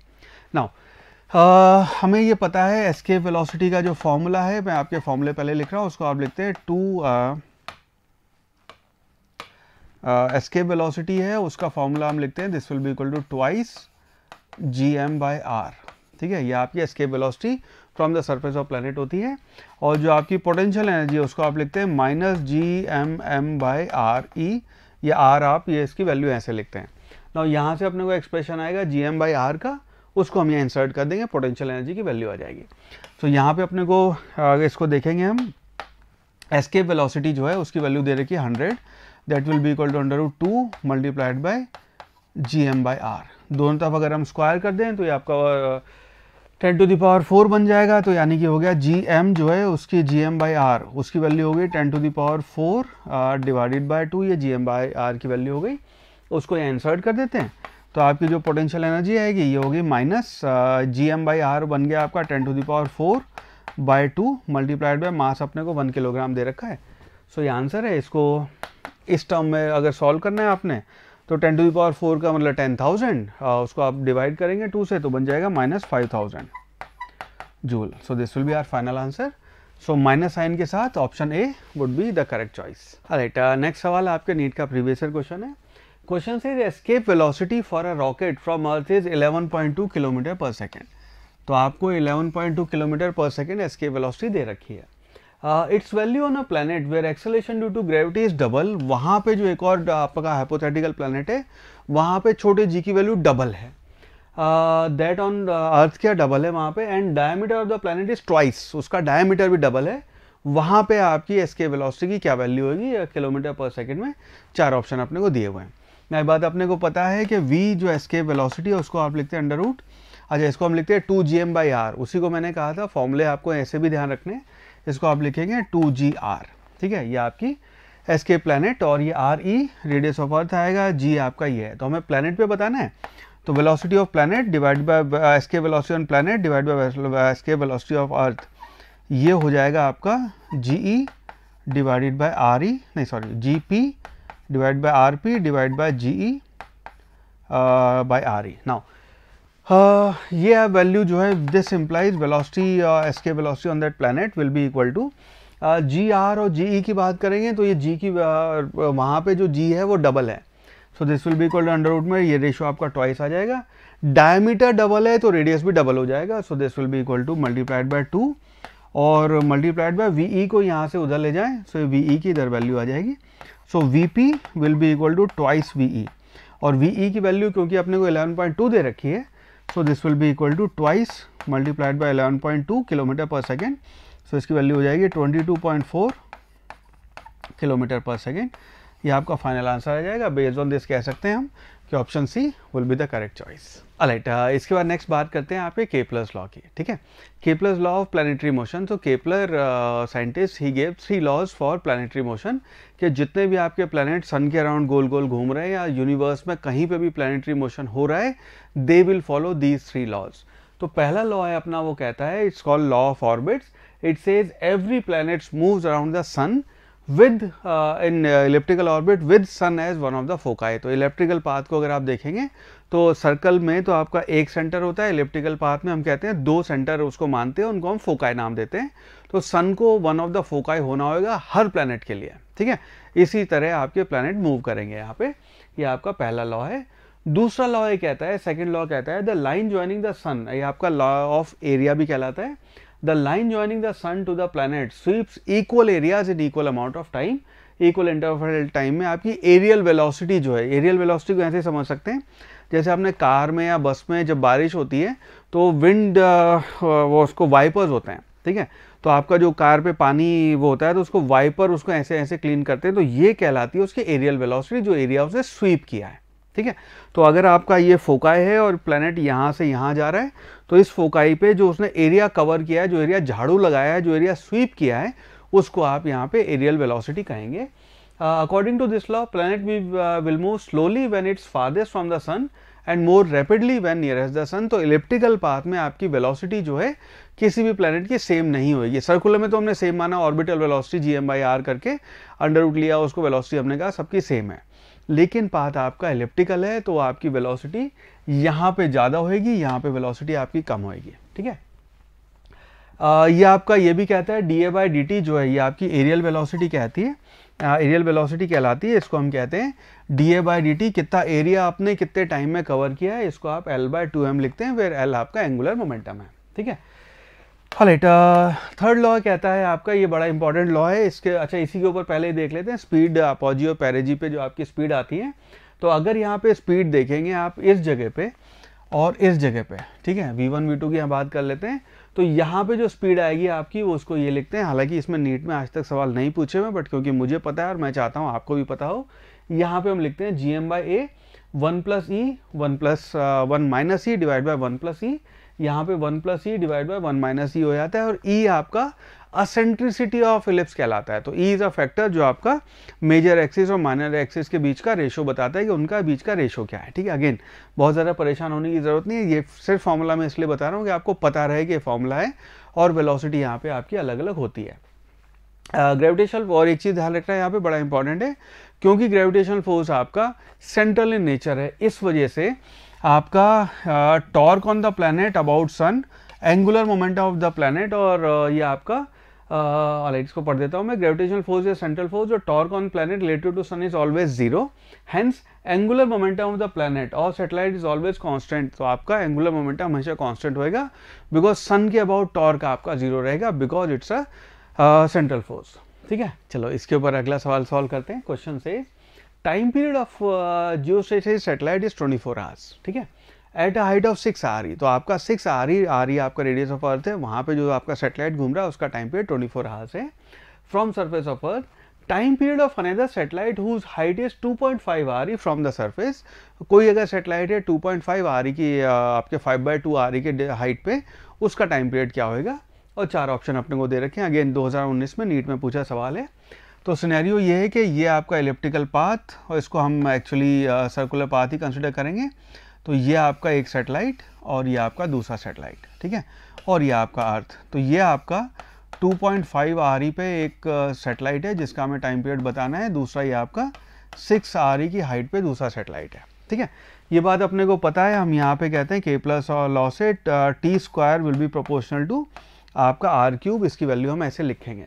नाउ uh, हमें ये पता है एस्केप वेलोसिटी का जो फॉर्मूला है मैं आपके फॉर्मूले पहले लिख रहा हूँ उसको आप लिखते हैं टू एस्केप वेलोसिटी है उसका फॉर्मूला हम लिखते हैं this will be equal to twice G M by R ठीक है ये आपकी escape velocity from the surface of planet होती है और जो आपकी पोटेंशियल एनर्जी है उसको आप लिखते हैं minus G M M by R E या आर आप ये इसकी वैल्यू ऐसे लिखते हैं ना यहाँ से अपने को एक्सप्रेशन आएगा जी एम बाई आर का उसको हम यहाँ इंसर्ट कर देंगे पोटेंशियल एनर्जी की वैल्यू आ जाएगी तो यहाँ पे अपने को इसको देखेंगे हम एस्केप वेलोसिटी जो है उसकी वैल्यू दे रखी है hundred that will be equal to under two multiplied by G M by R दोनों तरफ अगर हम स्क्वायर कर दें तो ये आपका टेन टू दावर फोर बन जाएगा तो यानी कि हो गया जी एम जो है उसकी जी एम बाई आर उसकी वैल्यू हो गई ten to the power four R divided by two ये जी एम बाई आर की वैल्यू हो गई उसको इंसर्ट कर देते हैं तो आपकी जो पोटेंशियल एनर्जी आएगी ये होगी minus G M by R बन गया आपका ten to the power four by two multiplied by mass अपने को वन किलोग्राम दे रखा है सो so, ये आंसर है इसको इस टर्म में अगर सॉल्व करना है आपने तो टेन टू दावर फोर का मतलब टेन थाउजेंड उसको आप डिवाइड करेंगे टू से तो बन जाएगा minus five thousand joule so this will be our final answer so minus sign के साथ option A would be the correct choice right next सवाल आपके नीट का प्रीवियस क्वेश्चन है क्वेश्चन से escape velocity for a rocket from earth is 11.2 kilometre per second तो आपको 11.2 kilometre per second escape velocity दे रखी है its value on a planet where acceleration due to gravity is double वहाँ पे जो एक और आपका हाइपोथेटिकल प्लानट है वहाँ पे छोटे जी की वैल्यू डबल है दैट ऑन अर्थ क्या डबल है वहाँ पे and diameter of the planet is twice उसका डायमीटर भी डबल है वहाँ पे आपकी एस के वेलोसिटी की क्या वैल्यू होगी किलोमीटर पर सेकेंड में चार ऑप्शन अपने को दिए हुए हैं नई बात अपने को पता है कि वी जो एस के वेलोसिटी है उसको आप लिखते हैं अंडर रूट अच्छा इसको हम लिखते हैं two G M by R उसी को मैंने कहा था फॉर्मूले आपको ऐसे भी ध्यान रखने हैं इसको आप लिखेंगे टू जी आर ठीक है ये आपकी एस के प्लानट और ये R E radius of earth आएगा जी आपका ये है तो हमें प्लानट पे बताना है तो velocity of planet divide by escape velocity on planet divide by escape velocity of earth ये हो जाएगा आपका G E divided by R E नहीं sorry G P divide by R P divide by G E by R E now uh, ये वैल्यू जो है this implies velocity escape velocity on that planet will be equal to G R और जी ई e की बात करेंगे तो ये जी की uh, uh, वहाँ पे जो जी है वो डबल है so this will be equal to under root में ये रेशियो आपका ट्वाइस आ जाएगा डायमीटर डबल है तो रेडियस भी डबल हो जाएगा so this will be equal to multiplied by two और मल्टीप्लाइड बाय वी ई को यहाँ से उधर ले जाएँ सो वी ई की इधर वैल्यू आ जाएगी so V P will be equal to twice V E और वी ई e की वैल्यू क्योंकि अपने को 11.2 दे रखी है So, this will be equal to twice multiplied by 11.2 kilometer per second. So, इसकी वैल्यू हो जाएगी 22.4 किलोमीटर पर सेकेंड ये आपका फाइनल आंसर आ जाएगा बेस्ड ऑन दिस कह सकते हैं हम कि option C will be the correct choice alright इसके बाद नेक्स्ट बात करते हैं आपके के प्लस लॉ की ठीक है plus law of planetary motion तो केपलर साइंटिस्ट ही gave three laws for planetary motion कि जितने भी आपके प्लानट सन के अराउंड गोल गोल घूम रहे हैं या यूनिवर्स में कहीं पे भी प्लानिटरी मोशन हो रहा है they will follow these three laws तो पहला लॉ है अपना वो कहता है it's called law of orbits it says every planets moves around the sun with in elliptical orbit with sun as one of the foci तो इलेप्ट्रिकल पाथ को अगर आप देखेंगे तो सर्कल में तो आपका एक सेंटर होता है इलेप्टिकल पाथ में हम कहते हैं दो सेंटर उसको मानते हैं उनको हम फोकाई नाम देते हैं तो सन को वन ऑफ द फोकाई होना होगा हर प्लानट के लिए ठीक है इसी तरह आपके प्लानट मूव करेंगे यहाँ पे ये यह आपका पहला लॉ है दूसरा लॉ ये कहता है सेकेंड लॉ कहता है the line joining the sun ये आपका लॉ ऑफ एरिया भी कहलाता है the line joining the sun to the planet sweeps equal areas in equal amount of time equal interval time में आपकी एरियल velocity जो है एरियल velocity को ऐसे समझ सकते हैं जैसे आपने कार में या बस में जब बारिश होती है तो विंड uh, वो उसको वाइपर्स होते हैं ठीक है तो आपका जो कार पे पानी वो होता है तो उसको वाइपर उसको ऐसे ऐसे क्लीन करते हैं तो ये कहलाती है उसकी एरियल वेलोसिटी जो एरिया उसने स्वीप किया है ठीक है तो अगर आपका ये फोकाई है और प्लानट यहाँ से यहाँ जा रहा है तो इस फोकाई पे जो उसने एरिया कवर किया है जो एरिया झाड़ू लगाया है जो एरिया स्वीप किया है उसको आप यहाँ पे एरियल वेलोसिटी कहेंगे according to this law we will move slowly when it's farthest from the sun and more rapidly when nearest the sun तो इलेप्टिकल पाथ में आपकी वेलोसिटी जो है किसी भी प्लानट की सेम नहीं होगी सर्कुलर में तो हमने सेम माना orbital velocity G M by R करके अंडर उठ लिया उसको वेलोसिटी हमने कहा सबकी सेम है लेकिन पाथ आपका इलिप्टिकल है तो आपकी वेलोसिटी यहां पे ज़्यादा होएगी यहां पे वेलोसिटी आपकी कम होएगी ठीक है ये आपका ये भी कहता है D A by D T जो है ये आपकी एरियल वेलोसिटी कहती है एरियल वेलोसिटी कहलाती है इसको हम कहते हैं D A by D T कितना एरिया आपने कितने टाइम में कवर किया है इसको आप एल बाय टू एम लिखते हैं फिर एल आपका एंगुलर मोमेंटम है ठीक है और थर्ड लॉ कहता है आपका ये बड़ा इंपॉर्टेंट लॉ है इसके अच्छा इसी के ऊपर पहले देख लेते हैं स्पीड अपॉजी और पैरेजी पे जो आपकी स्पीड आती है तो अगर यहाँ पे स्पीड देखेंगे आप इस जगह पे और इस जगह पे ठीक है वी वन वी टू की हम बात कर लेते हैं तो यहाँ पे जो स्पीड आएगी आपकी वो उसको ये लिखते हैं हालांकि इसमें नीट में आज तक सवाल नहीं पूछे हुए बट क्योंकि मुझे पता है और मैं चाहता हूँ आपको भी पता हो यहाँ पे हम लिखते हैं G M by A one plus E one plus one minus E divide by one plus E यहाँ पे one plus E divide by one minus E हो जाता है और ई e आपका असेंट्रिसिटी ऑफ इलिप्स कहलाता है तो ई इज़ अ फैक्टर जो आपका मेजर एक्सिस और माइनर एक्सिस के बीच का रेशो बताता है कि उनका बीच का रेशो क्या है ठीक है अगेन बहुत ज़्यादा परेशान होने की ज़रूरत नहीं है ये सिर्फ फार्मूला मैं इसलिए बता रहा हूँ कि आपको पता रहे कि ये फॉर्मूला है और वेलोसिटी यहाँ पे आपकी अलग अलग होती है ग्रेविटेशनल uh, और एक चीज़ ध्यान रखना है यहाँ पे बड़ा इंपॉर्टेंट है क्योंकि ग्रेविटेशनल फोर्स आपका सेंट्रल इन नेचर है इस वजह से आपका torque on the planet about sun angular momentum of the planet और uh, ये आपका ऑलराइट uh, इसको पढ़ देता हूँ मैं ग्रेविटेशनल फोर्स या सेंट्रल फोर्स जो torque on planet related to sun is always zero hence angular momentum of the planet और सेटेलाइट इज ऑलवेज कॉन्स्टेंट तो आपका एंगुलर मोमेंटम हमेशा कॉन्स्टेंट होएगा बिकॉज सन के अबाउट टॉर्क आपका जीरो रहेगा because it's a central force ठीक है चलो इसके ऊपर अगला सवाल सॉल्व करते हैं क्वेश्चन से टाइम पीरियड ऑफ जो सेटेलाइट इज 24 आवर्स ठीक है at a height of six R E तो आपका six R E R E आपका रेडियस ऑफ अर्थ है वहाँ पे जो आपका सेटेलाइट घूम रहा है उसका टाइम पीरियड 24 फोर आवर्स है from surface of earth time period of another satellite whose height is 2.5 point five R E from the surface कोई अगर सेटेलाइट है 2.5 पॉइंट फाइव आर ई की uh, आपके five by two R E के हाइट पे उसका टाइम पीरियड क्या होगा और चार ऑप्शन अपने को दे रखे हैं अगेन 2019 में नीट में पूछा सवाल है तो सिनेरियो ये है कि ये आपका इलेप्टिकल पाथ और इसको हम एक्चुअली सर्कुलर पाथ ही कंसिडर करेंगे तो ये आपका एक सेटेलाइट और ये आपका दूसरा सेटेलाइट ठीक है और ये आपका अर्थ तो ये आपका 2.5 पॉइंट e पे एक सेटेलाइट uh, है जिसका हमें टाइम पीरियड बताना है दूसरा ये आपका 6 आर e की हाइट पे दूसरा सेटेलाइट है ठीक है ये बात अपने को पता है हम यहाँ पे कहते हैं के प्लस और law says T square will be proportional to आपका आर क्यूब इसकी वैल्यू हम ऐसे लिखेंगे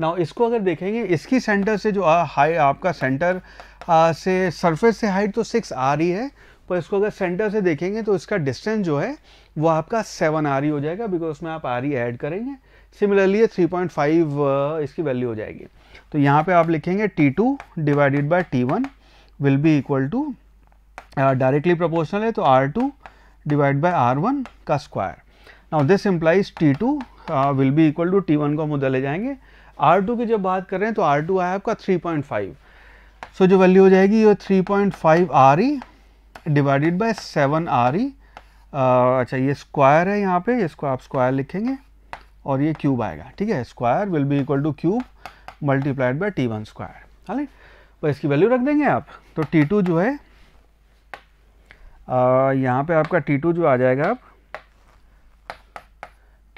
नाउ इसको अगर देखेंगे इसकी सेंटर से जो हाई आपका सेंटर आ, से सरफेस से हाइट तो सिक्स आ रही है पर इसको अगर सेंटर से देखेंगे तो इसका डिस्टेंस जो है वो आपका सेवन आर ही हो जाएगा बिकॉज उसमें आप आ ही ऐड करेंगे सिमिलरली थ्री पॉइंट फाइव इसकी वैल्यू हो जाएगी तो यहाँ पे आप लिखेंगे T two divided by T one will be equal to directly proportional है तो R two divide by R one का square now this implies T two will be equal to T one को हम उधर ले जाएंगे आर टू की जब बात कर रहे हैं तो आर टू आया आपका थ्री पॉइंट फाइव सो जो वैल्यू हो जाएगी ये three point five R E divided by seven R E अच्छा ये स्क्वायर है यहाँ पे इसको आप स्क्वायर लिखेंगे और ये क्यूब आएगा ठीक है square will be equal to cube multiplied by T one square है बस इसकी वैल्यू रख देंगे आप तो टी टू जो है यहाँ पे आपका टी टू जो आ जाएगा आप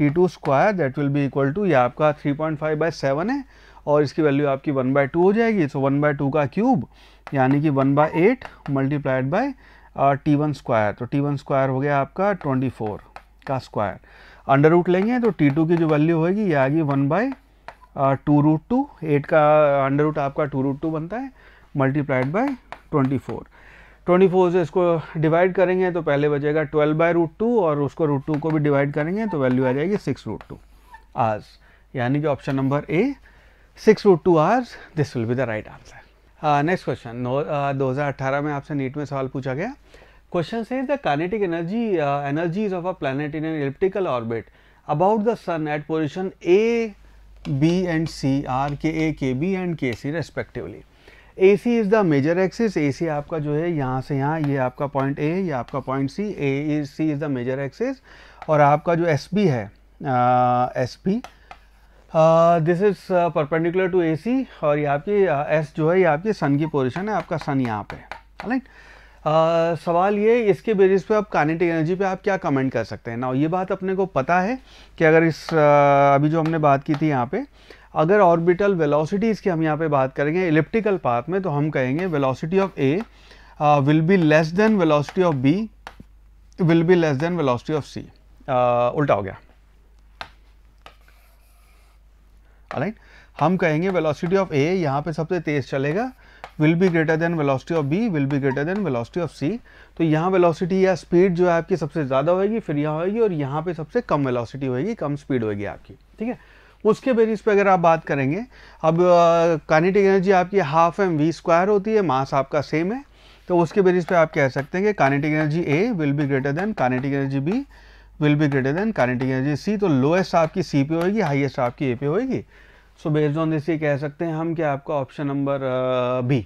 T two square that will be equal to ये आपका 3.5 पॉइंट फाइव बाई सेवन है और इसकी वैल्यू आपकी वन बाई टू हो जाएगी सो वन बाई टू का क्यूब यानी कि one by eight multiplied by T one square तो टी वन स्क्वायर हो गया आपका ट्वेंटी फोर का स्क्वायर अंडर रूट लेंगे तो टी टू की जो वैल्यू होगी ये आएगी one by two root two eight का अंडर रूट आपका टू रूट टू बनता है मल्टीप्लाइड बाई ट्वेंटी फोर 24 से इसको डिवाइड करेंगे तो पहले बचेगा 12 बाई रूट टू और उसको रूट टू को भी डिवाइड करेंगे तो वैल्यू आ जाएगी सिक्स रूट टू आर्स यानी कि option number A six root two Rs this will be the right answer next question दो हज़ार अट्ठारह में आपसे नीट में सवाल पूछा गया question says the kinetic energy energies of a planet in an elliptical orbit at position A B and C are K A K B and K C respectively A C is the major axis A C आपका जो है यहाँ से यहाँ ये आपका पॉइंट ए ये आपका point C A C is the major axis और आपका जो एस बी है S B this is perpendicular to A C और ये आपकी एस uh, जो है ये आपकी सन की पोजिशन है आपका सन यहाँ पे राइट Uh, सवाल ये इसके बेसिस पे आप कानेटिक एनर्जी पे आप क्या कमेंट कर सकते हैं ना ये बात अपने को पता है कि अगर इस uh, अभी जो हमने बात की थी यहाँ पे अगर ऑर्बिटल वेलोसिटीज़ की हम यहाँ पे बात करेंगे इलिप्टिकल पाथ में तो हम कहेंगे velocity of A will be less than velocity of B will be less than velocity of C उल्टा हो गया राइट हम कहेंगे वेलोसिटी ऑफ ए यहाँ पे सबसे तेज चलेगा will be greater than velocity of B will be greater than velocity of C तो यहाँ वेलोसिटी या स्पीड जो है आपकी सबसे ज़्यादा होगी फिर यहाँ होगी और यहाँ पे सबसे कम वेलोसिटी होगी कम स्पीड होगी आपकी ठीक है उसके बेसिस पे अगर आप बात करेंगे अब काइनेटिक एनर्जी आपकी हाफ एम वी स्क्वायर होती है मास आपका सेम है तो उसके बेसिस पे आप कह सकते हैं कि kinetic energy A will be greater than kinetic energy B will be greater than kinetic energy C तो लोएस्ट आपकी सी पे होगी हाइएस्ट आपकी ए पे होगी सो बेस्ड ऑन दिस ये कह सकते हैं हम कि आपका option number B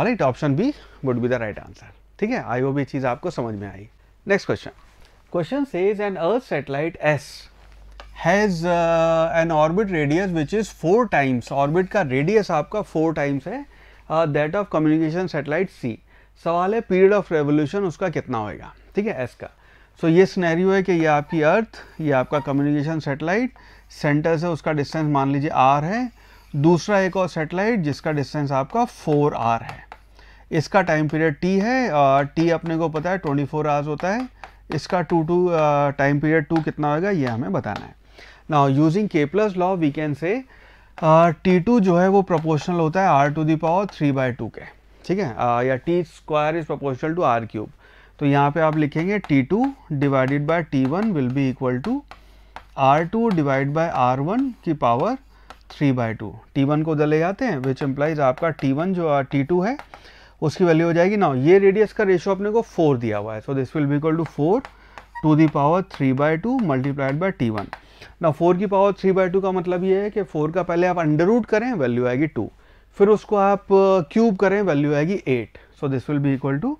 right option B would be the right answer ठीक है आई वो भी चीज़ आपको समझ में आई next question question says and earth satellite S has an orbit radius which is four times orbit का रेडियस आपका फोर टाइम्स है that of communication satellite C सवाल है पीरियड ऑफ रेवोल्यूशन उसका कितना होएगा ठीक है एस का सो so, ये स्नैरियो है कि ये आपकी अर्थ ये आपका कम्युनिकेशन सेटेलाइट सेंटर से उसका डिस्टेंस मान लीजिए आर है दूसरा एक और सेटेलाइट जिसका डिस्टेंस आपका फोर आर है इसका टाइम पीरियड टी है और टी अपने को पता है ट्वेंटी फोर आवर्स होता है इसका two two time period two कितना होगा ये हमें बताना है now using Kepler's law we can say T two जो है वो प्रोपोर्शनल होता है R to the power three by two के ठीक है uh, या T square is proportional to R cube तो यहाँ पे आप लिखेंगे T two divided by T one will be equal to R two divide by R one की power three by two T one को उधर ले जाते हैं विच एम्प्लाइज आपका टी वन जो टी uh, टू है उसकी वैल्यू हो जाएगी ना ये रेडियस का रेशियो अपने को फोर दिया हुआ है so this will be equal to four to the power three by two multiplied by T one ना फोर की पावर थ्री बाई टू का मतलब ये है कि फोर का पहले आप अंडर रूट करें वैल्यू आएगी टू फिर उसको आप क्यूब uh, करें वैल्यू आएगी eight so this will be equal to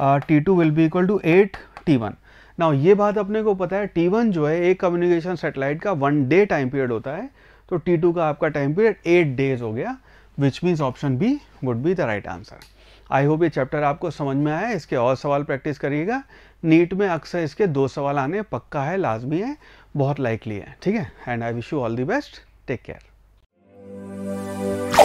T two will be equal to eight T one ना ये बात अपने को पता है टी वन जो है एक कम्युनिकेशन सेटेलाइट का वन डे टाइम पीरियड होता है तो टी टू का आपका टाइम पीरियड एट डेज हो गया which means option B would be the right answer I hope ये चैप्टर आपको समझ में आया इसके और सवाल प्रैक्टिस करिएगा नीट में अक्सर इसके दो सवाल आने पक्का है लाजमी है बहुत लाइकली है ठीक है and I wish you all the best take care